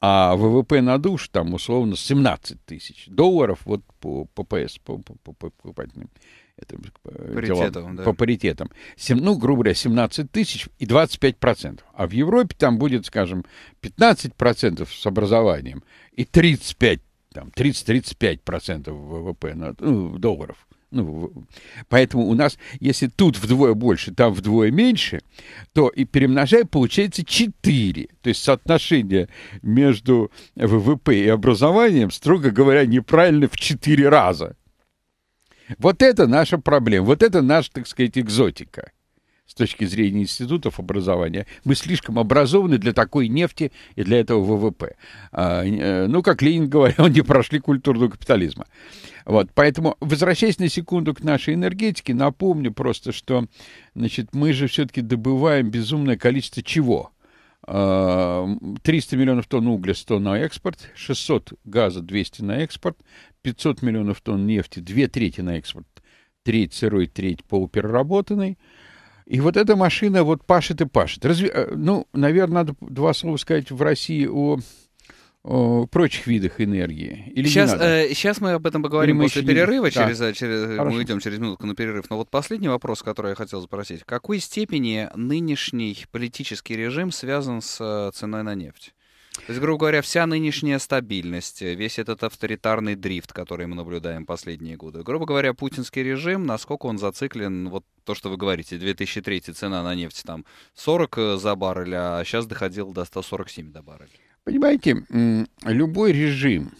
А ВВП на душ там условно 17 тысяч долларов вот по ППС, по, по, по, по покупательным это, э, паритетам, да. по паритетам. Сем, ну, грубо говоря, 17 тысяч и 25 процентов. А в Европе там будет, скажем, 15 процентов с образованием и 35 там 30-35% ВВП на, ну, долларов. Ну, поэтому у нас, если тут вдвое больше, там вдвое меньше, то и перемножая получается 4. То есть соотношение между ВВП и образованием, строго говоря, неправильно в 4 раза. Вот это наша проблема, вот это наша, так сказать, экзотика с точки зрения институтов образования. Мы слишком образованы для такой нефти и для этого ВВП. А, э, ну, как Ленин говорил, не прошли культуру капитализма. Вот, поэтому, возвращаясь на секунду к нашей энергетике, напомню просто, что значит, мы же все-таки добываем безумное количество чего? 300 а, миллионов тонн угля 100 на экспорт, 600 газа 200 на экспорт, 500 миллионов тонн нефти, две трети на экспорт, треть сырой, треть полупереработанный – и вот эта машина вот пашет и пашет. Разве, э, ну, наверное, надо два слова сказать в России о о прочих видах энергии. Или сейчас, Э, сейчас мы об этом поговорим после перерыва. Не... Через, да. через, э, э, мы идем через минутку на перерыв. Но вот последний вопрос, который я хотел спросить. В какой степени нынешний политический режим связан с ценой на нефть? То есть, грубо говоря, вся нынешняя стабильность, э, весь этот авторитарный дрифт, который мы наблюдаем последние годы. Грубо говоря, путинский режим, насколько он зациклен, вот то, что вы говорите, 2003 цена на нефть там 40 э, за баррель, а сейчас доходила до 147 до барреля. Понимаете, любой режим,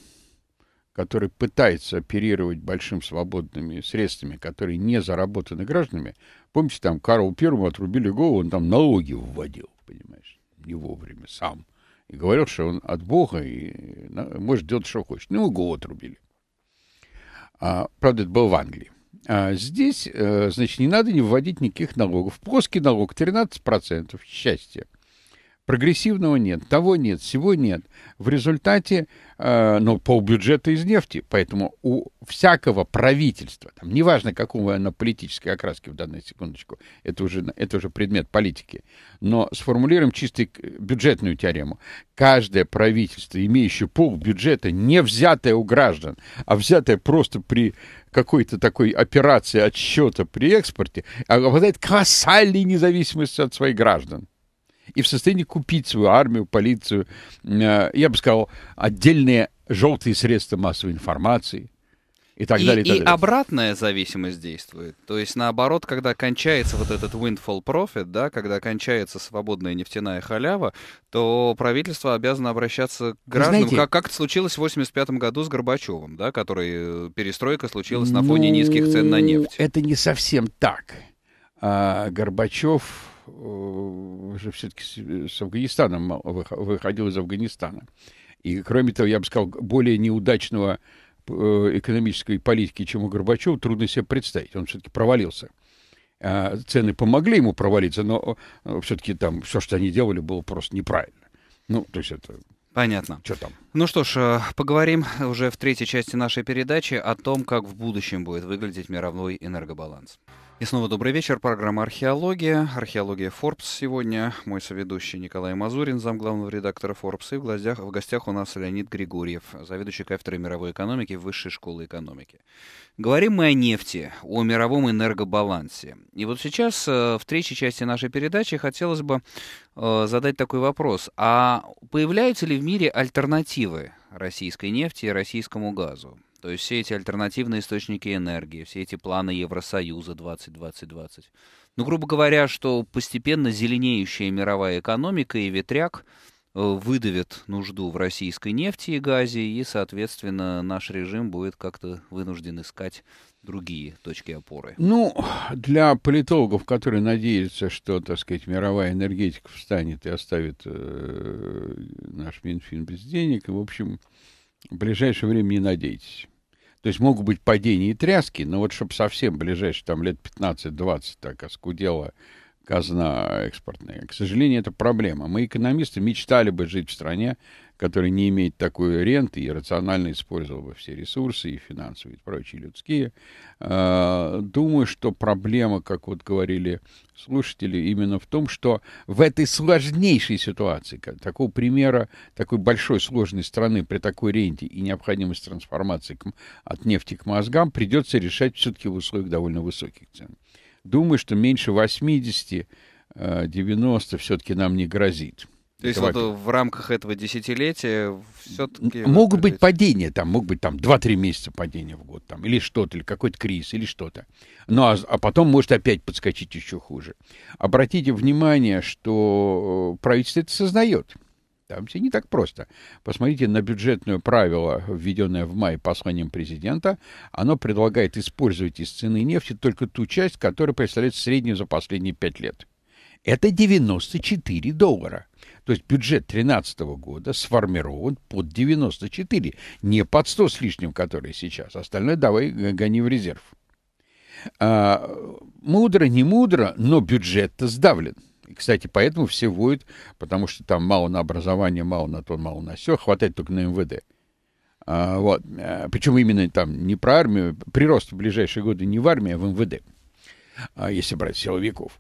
который пытается оперировать большим свободными средствами, которые не заработаны гражданами, помните, там Карл Первому отрубили голову, он там налоги вводил, понимаешь, не вовремя, сам и говорил, что он от Бога, и может делать, что хочет. Ну, его отрубили. А, правда, это было в Англии. А здесь, э, значит, не надо не вводить никаких налогов. Плоский налог 13%, счастье. Прогрессивного нет, того нет, всего нет. В результате, э, ну, полбюджета из нефти. Поэтому у всякого правительства, там, неважно, какого оно политической окраски в данную секундочку, это уже, это уже предмет политики, но сформулируем чисто бюджетную теорему. Каждое правительство, имеющее полбюджета, не взятое у граждан, а взятое просто при какой-то такой операции отсчета при экспорте, обладает колоссальной независимостью от своих граждан и в состоянии купить свою армию, полицию, э, я бы сказал, отдельные желтые средства массовой информации, и так далее. И, и, так далее. обратная зависимость действует. То есть, наоборот, когда кончается вот этот windfall profit, да, когда кончается свободная нефтяная халява, то правительство обязано обращаться к гражданам, Знаете, как, как это случилось в 85 году с Горбачевым, да, который э, перестройка случилась на фоне ну, низких цен на нефть. Это не совсем так. А, Горбачев Э, уже все-таки э, с Афганистаном выходил из Афганистана. И, кроме того, я бы сказал, более неудачного э, экономической политики, чем у Горбачева, трудно себе представить. Он все-таки провалился. А, цены помогли ему провалиться, но все-таки там все, что они делали, было просто неправильно. Ну, то есть это Понятно. Что там? Ну что ж, поговорим уже в третьей части нашей передачи о том, как в будущем будет выглядеть мировой энергобаланс. И снова добрый вечер. Программа «Археология». «Археология Forbes сегодня. Мой соведущий Николай Мазурин, замглавного редактора Forbes. И в гостях, в гостях у нас Леонид Григорьев, заведующий кафедрой мировой экономики Высшей школы экономики. Говорим мы о нефти, о мировом энергобалансе. И вот сейчас э, в третьей части нашей передачи хотелось бы э, задать такой вопрос. А появляются ли в мире альтернативы российской нефти и российскому газу? То есть все эти альтернативные источники энергии, все эти планы Евросоюза 2020-2020. Ну, грубо говоря, что постепенно зеленеющая мировая экономика и ветряк э, выдавят нужду в российской нефти и газе, и, соответственно, наш режим будет как-то вынужден искать другие точки опоры. Ну, для политологов, которые надеются, что, так сказать, мировая энергетика встанет и оставит э, наш Минфин без денег, в общем, в ближайшее время не надейтесь. То есть могут быть падения и тряски, но вот чтобы совсем ближайшие там лет 15-20 так оскудела казна экспортная. К сожалению, это проблема. Мы, экономисты, мечтали бы жить в стране, которая не имеет такой ренты и рационально использовал бы все ресурсы, и финансовые, и прочие, людские. А, думаю, что проблема, как вот говорили слушатели, именно в том, что в этой сложнейшей ситуации, такого примера, такой большой сложной страны при такой ренте и необходимости трансформации от нефти к мозгам, придется решать все-таки в условиях довольно высоких цен думаю, что меньше 80-90 э, все-таки нам не грозит. То есть вот в рамках этого десятилетия все-таки... Могут быть падения там, могут быть там 2-3 месяца падения в год, там, или что-то, или какой-то кризис, или что-то. Ну, а, а потом может опять подскочить еще хуже. Обратите внимание, что э, правительство это сознает. Там все не так просто. Посмотрите на бюджетное правило, введенное в мае посланием президента. Оно предлагает использовать из цены нефти только ту часть, которая представляет среднюю за последние пять лет. Это 94 доллара. То есть бюджет 2013 года сформирован под 94, не под 100 с лишним, которые сейчас. Остальное давай гони в резерв. А, мудро, не мудро, но бюджет-то сдавлен. И, кстати, поэтому все воют, потому что там мало на образование, мало на то, мало на все, хватает только на МВД. А, вот. А, э, причем именно там не про армию, прирост в ближайшие годы не в армии, а в МВД, а, если брать силовиков.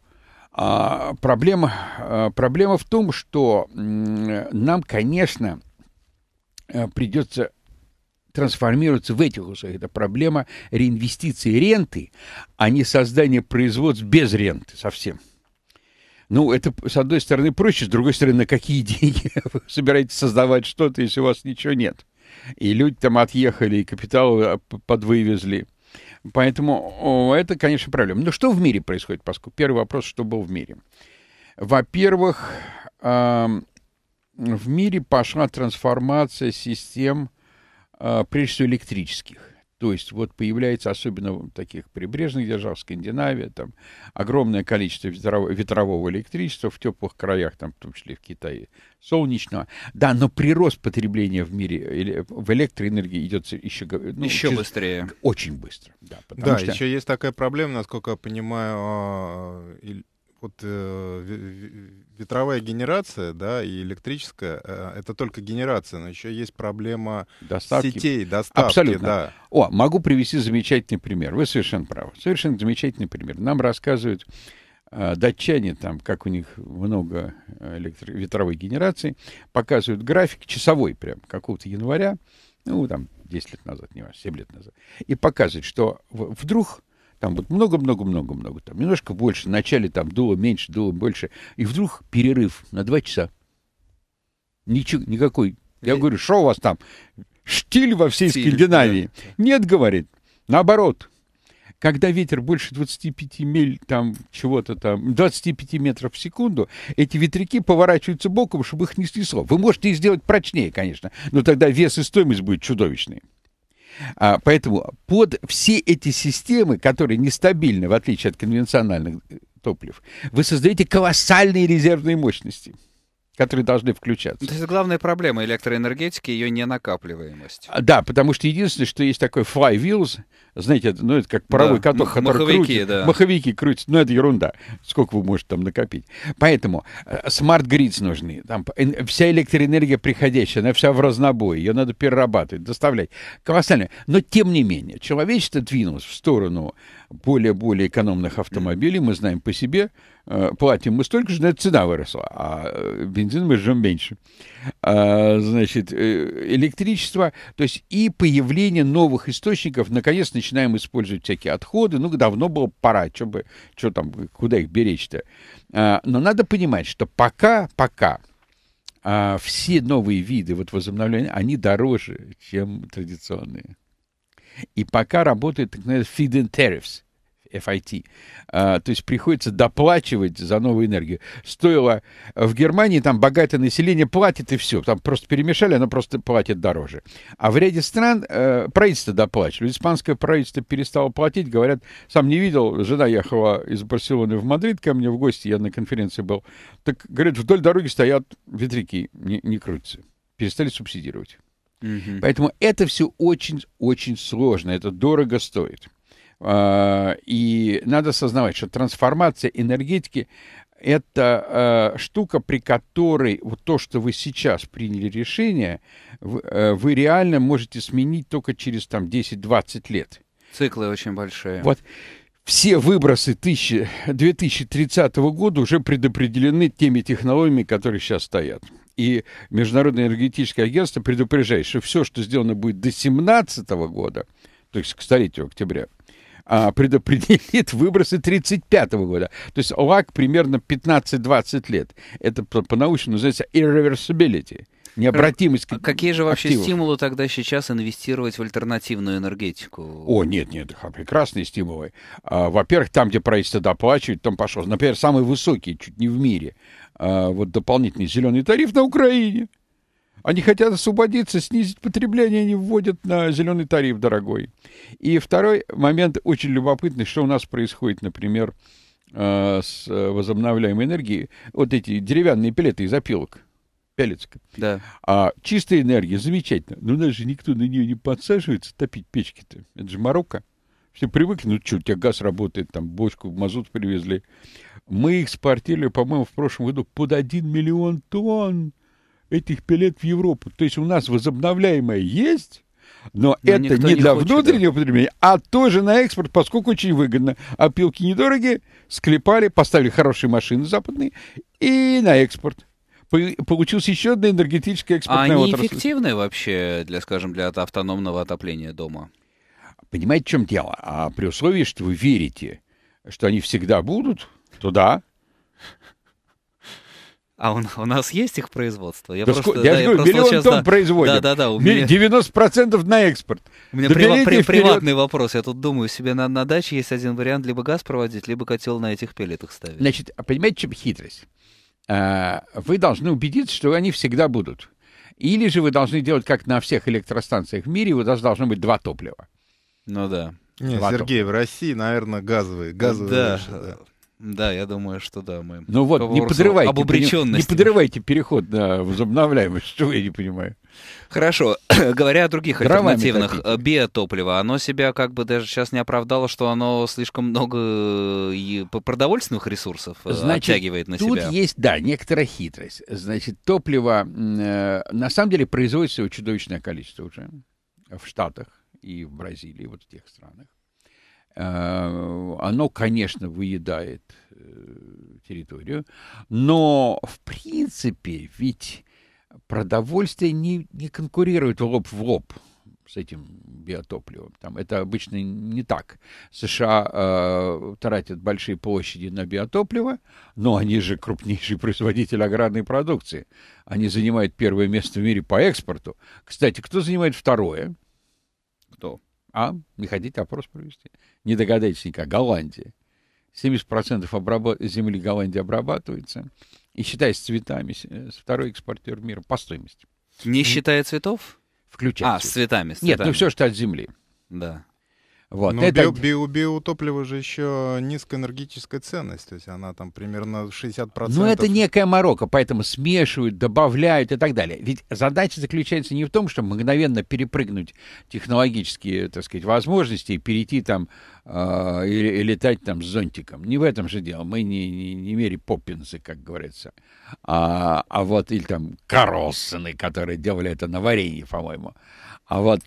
А, проблема, а, проблема в том, что нам, конечно, э, придется трансформироваться в этих условиях. Это проблема реинвестиции ренты, а не создания производств без ренты совсем. Ну, это, с одной стороны, проще, с другой стороны, на какие деньги вы собираетесь создавать что-то, если у вас ничего нет? И люди там отъехали, и капитал э, подвывезли. Поэтому это, конечно, проблема. Но что в мире происходит, Паску? первый вопрос, что был в мире? Во-первых, в мире пошла трансформация систем, а, прежде всего, электрических то есть вот появляется, особенно в таких прибрежных держав, Скандинавия, там огромное количество ветрового, электричества в теплых краях, там в том числе в Китае, солнечного. Да, но прирост потребления в мире в электроэнергии идет еще, ну, еще через, быстрее. Очень быстро. Да, да что... еще есть такая проблема, насколько я понимаю, а, вот э, ветровая генерация, да, и электрическая, э, это только генерация, но еще есть проблема доставки. сетей, доставки. Абсолютно. Да. О, могу привести замечательный пример. Вы совершенно правы. Совершенно замечательный пример. Нам рассказывают э, датчане, там, как у них много э, электро- ветровой генерации, показывают график часовой прям, какого-то января, ну, там, 10 лет назад, не важно, 7 лет назад, и показывают, что вдруг там вот много-много-много-много. Там немножко больше. Вначале там дуло меньше, дуло больше. И вдруг перерыв на два часа. Ничего, никакой. Я э, говорю, что у вас там? Штиль во всей Штиль, Скандинавии. Да. Нет, говорит. Наоборот, когда ветер больше 25 миль, там, чего-то там, 25 метров в секунду, эти ветряки поворачиваются боком, чтобы их не снесло. Вы можете их сделать прочнее, конечно, но тогда вес и стоимость будет чудовищные. А, поэтому под все эти системы, которые нестабильны, в отличие от конвенциональных э, топлив, вы создаете колоссальные резервные мощности – которые должны включаться. То есть главная проблема электроэнергетики ее ненакапливаемость. А, да, потому что единственное, что есть такой flywheels, знаете, ну это как паровой да, каток, мах- который маховики, крутит, да. маховики крутят, ну это ерунда. Сколько вы можете там накопить? Поэтому smart э, grids нужны. Там вся электроэнергия приходящая, она вся в разнобой, ее надо перерабатывать, доставлять. Колоссально. Но тем не менее, человечество двинулось в сторону более-более экономных автомобилей, мы знаем по себе, э, платим мы столько же, но цена выросла, а э, бензин мы жжем меньше. А, значит, э, электричество, то есть и появление новых источников, наконец начинаем использовать всякие отходы, ну, давно было пора, что бы, что там, куда их беречь-то. А, но надо понимать, что пока, пока, а, все новые виды вот возобновления, они дороже, чем традиционные. И пока работает так называемый feed-in tariffs, FIT. А, то есть приходится доплачивать за новую энергию. Стоило в Германии, там богатое население платит и все. Там просто перемешали, оно просто платит дороже. А в ряде стран э, правительство доплачивает. Испанское правительство перестало платить. Говорят, сам не видел, жена ехала из Барселоны в Мадрид ко мне в гости, я на конференции был. Так, говорят, вдоль дороги стоят ветряки, не, не крутятся. Перестали субсидировать. Угу. Поэтому это все очень-очень сложно, это дорого стоит. А, и надо осознавать, что трансформация энергетики – это а, штука, при которой вот то, что вы сейчас приняли решение, э, вы реально можете сменить только через там 10-20 лет. Циклы очень большие. Вот все выбросы тысячи 2030 года уже предопределены теми технологиями, которые сейчас стоят и Международное энергетическое агентство предупреждает, что все, что сделано будет до 2017 года, то есть к столетию октября, а, предопределит выбросы 1935 года. То есть ОАК примерно 15-20 лет. Это по-научному называется irreversibility необратимость. А какие же вообще активов. стимулы тогда сейчас инвестировать в альтернативную энергетику? О, нет, нет, а прекрасные стимулы. А, во-первых, там, где правительство доплачивает, там пошел. Например, самые высокие чуть не в мире. А, вот дополнительный зеленый тариф на Украине. Они хотят освободиться, снизить потребление, они вводят на зеленый тариф дорогой. И второй момент очень любопытный, что у нас происходит, например, а, с возобновляемой энергией. Вот эти деревянные пелеты из опилок. Пелецка. Да. А чистая энергия, замечательно. Но у нас же никто на нее не подсаживается топить печки-то. Это же Марокко. Все привыкли, ну что, у тебя газ работает, там бочку в мазут привезли. Мы их спортили, по-моему, в прошлом году под 1 миллион тонн этих пилет в Европу. То есть у нас возобновляемое есть, но, но это не, не для хочет, внутреннего да. потребления, а тоже на экспорт, поскольку очень выгодно. А пилки недорогие, склепали, поставили хорошие машины западные и на экспорт. Получился еще одна энергетическая экспортная а они отрасль. эффективны вообще, для, скажем, для автономного отопления дома? Понимаете, в чем дело? А при условии, что вы верите, что они всегда будут, Туда? А у, у нас есть их производство? Я да просто, я да, же говорю, я миллион сейчас, тонн да, производим. Да, да, да. У меня... 90% на экспорт. У меня прива... при... приватный вопрос. Я тут думаю, себе на, на даче есть один вариант либо газ проводить, либо котел на этих пеллетах ставить. Значит, а понимаете, чем хитрость? А, вы должны убедиться, что они всегда будут. Или же вы должны делать, как на всех электростанциях в мире, у вас должно быть два топлива. Ну да. Нет, Сергей, топлива. в России, наверное, газовые. газовые да. Лучше, да. Да, я думаю, что да, мы. Ну вот, не подрывайте, не, подрывайте переход на возобновляемость, что я не понимаю. Хорошо, говоря о других Дровами альтернативных, хотите. Э, биотопливо, оно себя как бы даже сейчас не оправдало, что оно слишком много э, продовольственных ресурсов э, Значит, оттягивает на тут себя. Тут есть, да, некоторая хитрость. Значит, топливо э, на самом деле производится чудовищное количество уже в Штатах и в Бразилии, вот в тех странах. Э, оно, конечно, выедает э, территорию, но в принципе ведь продовольствие не, не конкурирует лоб в лоб с этим биотопливом. Там это обычно не так. США э, тратят большие площади на биотопливо, но они же крупнейший производитель аграрной продукции. Они занимают первое место в мире по экспорту. Кстати, кто занимает второе? Кто? А? Не хотите опрос провести? Не догадайтесь никак. Голландия. 70% обработ... земли Голландии обрабатывается. И считая с цветами, э, второй экспортер мира по стоимости. Не считая цветов? Включая А, цветы. с цветами, с цветами. Нет, ну все, что от земли. Да. Вот. Ну, это... био, биотопливо же еще низкоэнергетическая ценность, то есть она там примерно 60%. Ну, это некая морока, поэтому смешивают, добавляют и так далее. Ведь задача заключается не в том, чтобы мгновенно перепрыгнуть технологические, так сказать, возможности и перейти там э, и, и летать там с зонтиком. Не в этом же дело. Мы не, не, не Мэри Поппинсы, как говорится. А, а вот или там Карлсоны, которые делали это на варенье, по-моему. А вот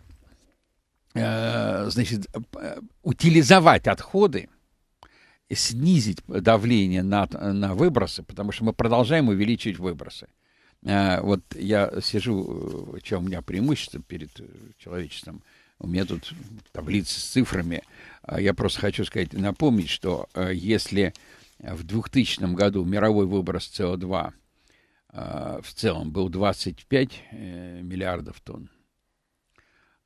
Э, значит, э, утилизовать отходы, снизить давление на, на выбросы, потому что мы продолжаем увеличивать выбросы. Э, вот я сижу, чем у меня преимущество перед человечеством, у меня тут таблицы с цифрами. А я просто хочу сказать, напомнить, что если в 2000 году мировой выброс СО2 в целом был 25 миллиардов тонн,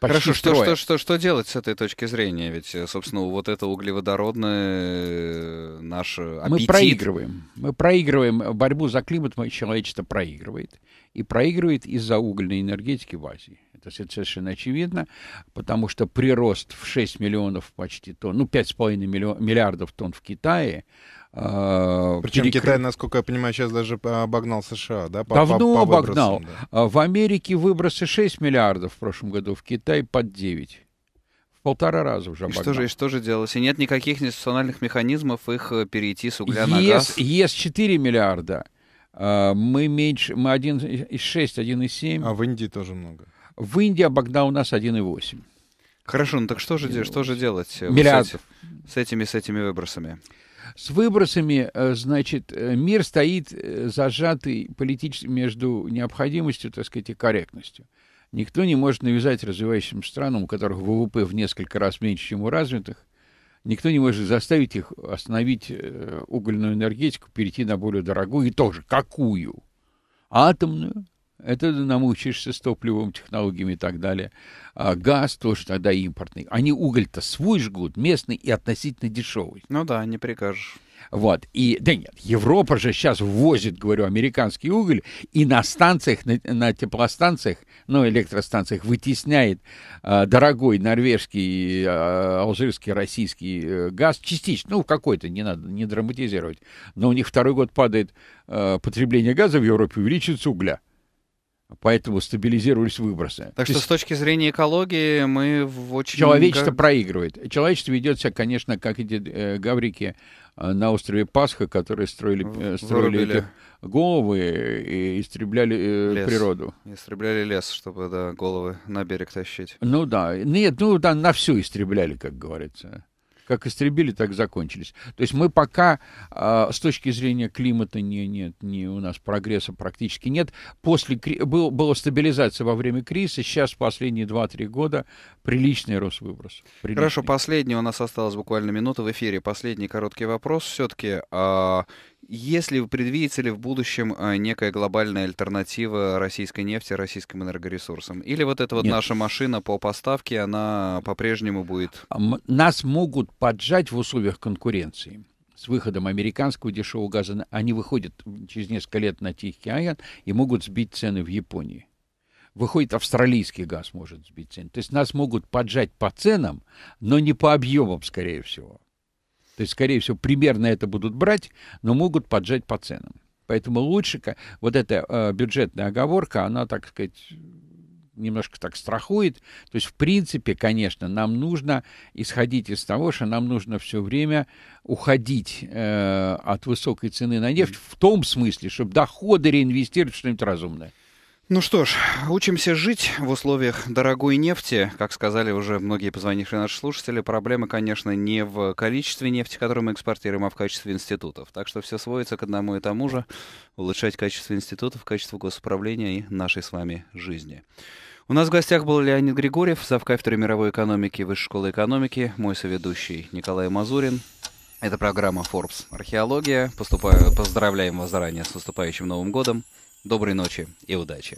Почти Хорошо, что, что, что, что делать с этой точки зрения? Ведь, э, собственно, вот это углеводородное э, наше. аппетит... Мы проигрываем. Мы проигрываем. Борьбу за климат человечество проигрывает. И проигрывает из-за угольной энергетики в Азии это совершенно очевидно, потому что прирост в 6 миллионов почти тонн, ну, 5,5 миллиардов тонн в Китае, а, причем перекры... Китай, насколько я понимаю, сейчас даже а, обогнал США, да? По, Давно по, по обогнал. Да. А, в Америке выбросы 6 миллиардов в прошлом году, в Китае под 9 полтора раза уже обогнал. И что же, и что же делалось? И нет никаких институциональных механизмов их э, перейти с угля ЕС, на газ? ЕС 4 миллиарда. Мы меньше, мы 1,6, 1,7. А в Индии тоже много. В Индии Абагда у нас 1,8. Хорошо, ну так что же, что же делать э, Миллиардов. с, этими, с этими выбросами? С выбросами, э, значит, э, мир стоит зажатый политически между необходимостью, так сказать, и корректностью. Никто не может навязать развивающим странам, у которых ВВП в несколько раз меньше, чем у развитых, никто не может заставить их остановить угольную энергетику, перейти на более дорогую, и тоже какую? Атомную, это намучаешься с топливом, технологиями и так далее. А газ тоже тогда импортный. Они уголь-то свой жгут, местный и относительно дешевый. Ну да, не прикажешь. Вот. И, да нет, Европа же сейчас ввозит, говорю, американский уголь и на станциях, на, на теплостанциях, ну, электростанциях вытесняет э, дорогой норвежский, э, алжирский, российский э, газ частично. Ну, какой-то, не надо, не драматизировать. Но у них второй год падает э, потребление газа в Европе, увеличивается угля. Поэтому стабилизировались выбросы. Так То что есть... с точки зрения экологии мы в очень... Человечество как... проигрывает. Человечество ведет себя, конечно, как эти э, гаврики э, на острове Пасха, которые строили, э, строили Вырубили. эти головы и истребляли э, лес. природу. Истребляли лес, чтобы да, головы на берег тащить. Ну да. Нет, ну да, на всю истребляли, как говорится как истребили, так закончились. То есть мы пока а, с точки зрения климата не, нет, не у нас прогресса практически нет. После был, была стабилизация во время кризиса, сейчас последние 2-3 года приличный рост выбросов. Приличный. Хорошо, последний у нас осталось буквально минута в эфире. Последний короткий вопрос все-таки. А, если предвидится ли в будущем а, некая глобальная альтернатива российской нефти российским энергоресурсам? Или вот эта вот Нет. наша машина по поставке, она по-прежнему будет... А нас могут поджать в условиях конкуренции с выходом американского дешевого газа, они выходят через несколько лет на Тихий океан и могут сбить цены в Японии. Выходит, австралийский газ может сбить цены. То есть нас могут поджать по ценам, но не по объемам, скорее всего. То есть, скорее всего, примерно это будут брать, но могут поджать по ценам. Поэтому лучше вот эта э, бюджетная оговорка, она, так сказать, немножко так страхует. То есть, в принципе, конечно, нам нужно исходить из того, что нам нужно все время уходить э, от высокой цены на нефть в том смысле, чтобы доходы реинвестировать в что-нибудь разумное. Ну что ж, учимся жить в условиях дорогой нефти. Как сказали уже многие позвонившие наши слушатели, проблема, конечно, не в количестве нефти, которую мы экспортируем, а в качестве институтов. Так что все сводится к одному и тому же — улучшать качество институтов, качество госуправления и нашей с вами жизни. У нас в гостях был Леонид Григорьев, завкафедрой мировой экономики Высшей школы экономики, мой соведущий Николай Мазурин. Это программа Forbes «Археология». Поступаю, поздравляем вас заранее с наступающим Новым годом. Доброй ночи и удачи.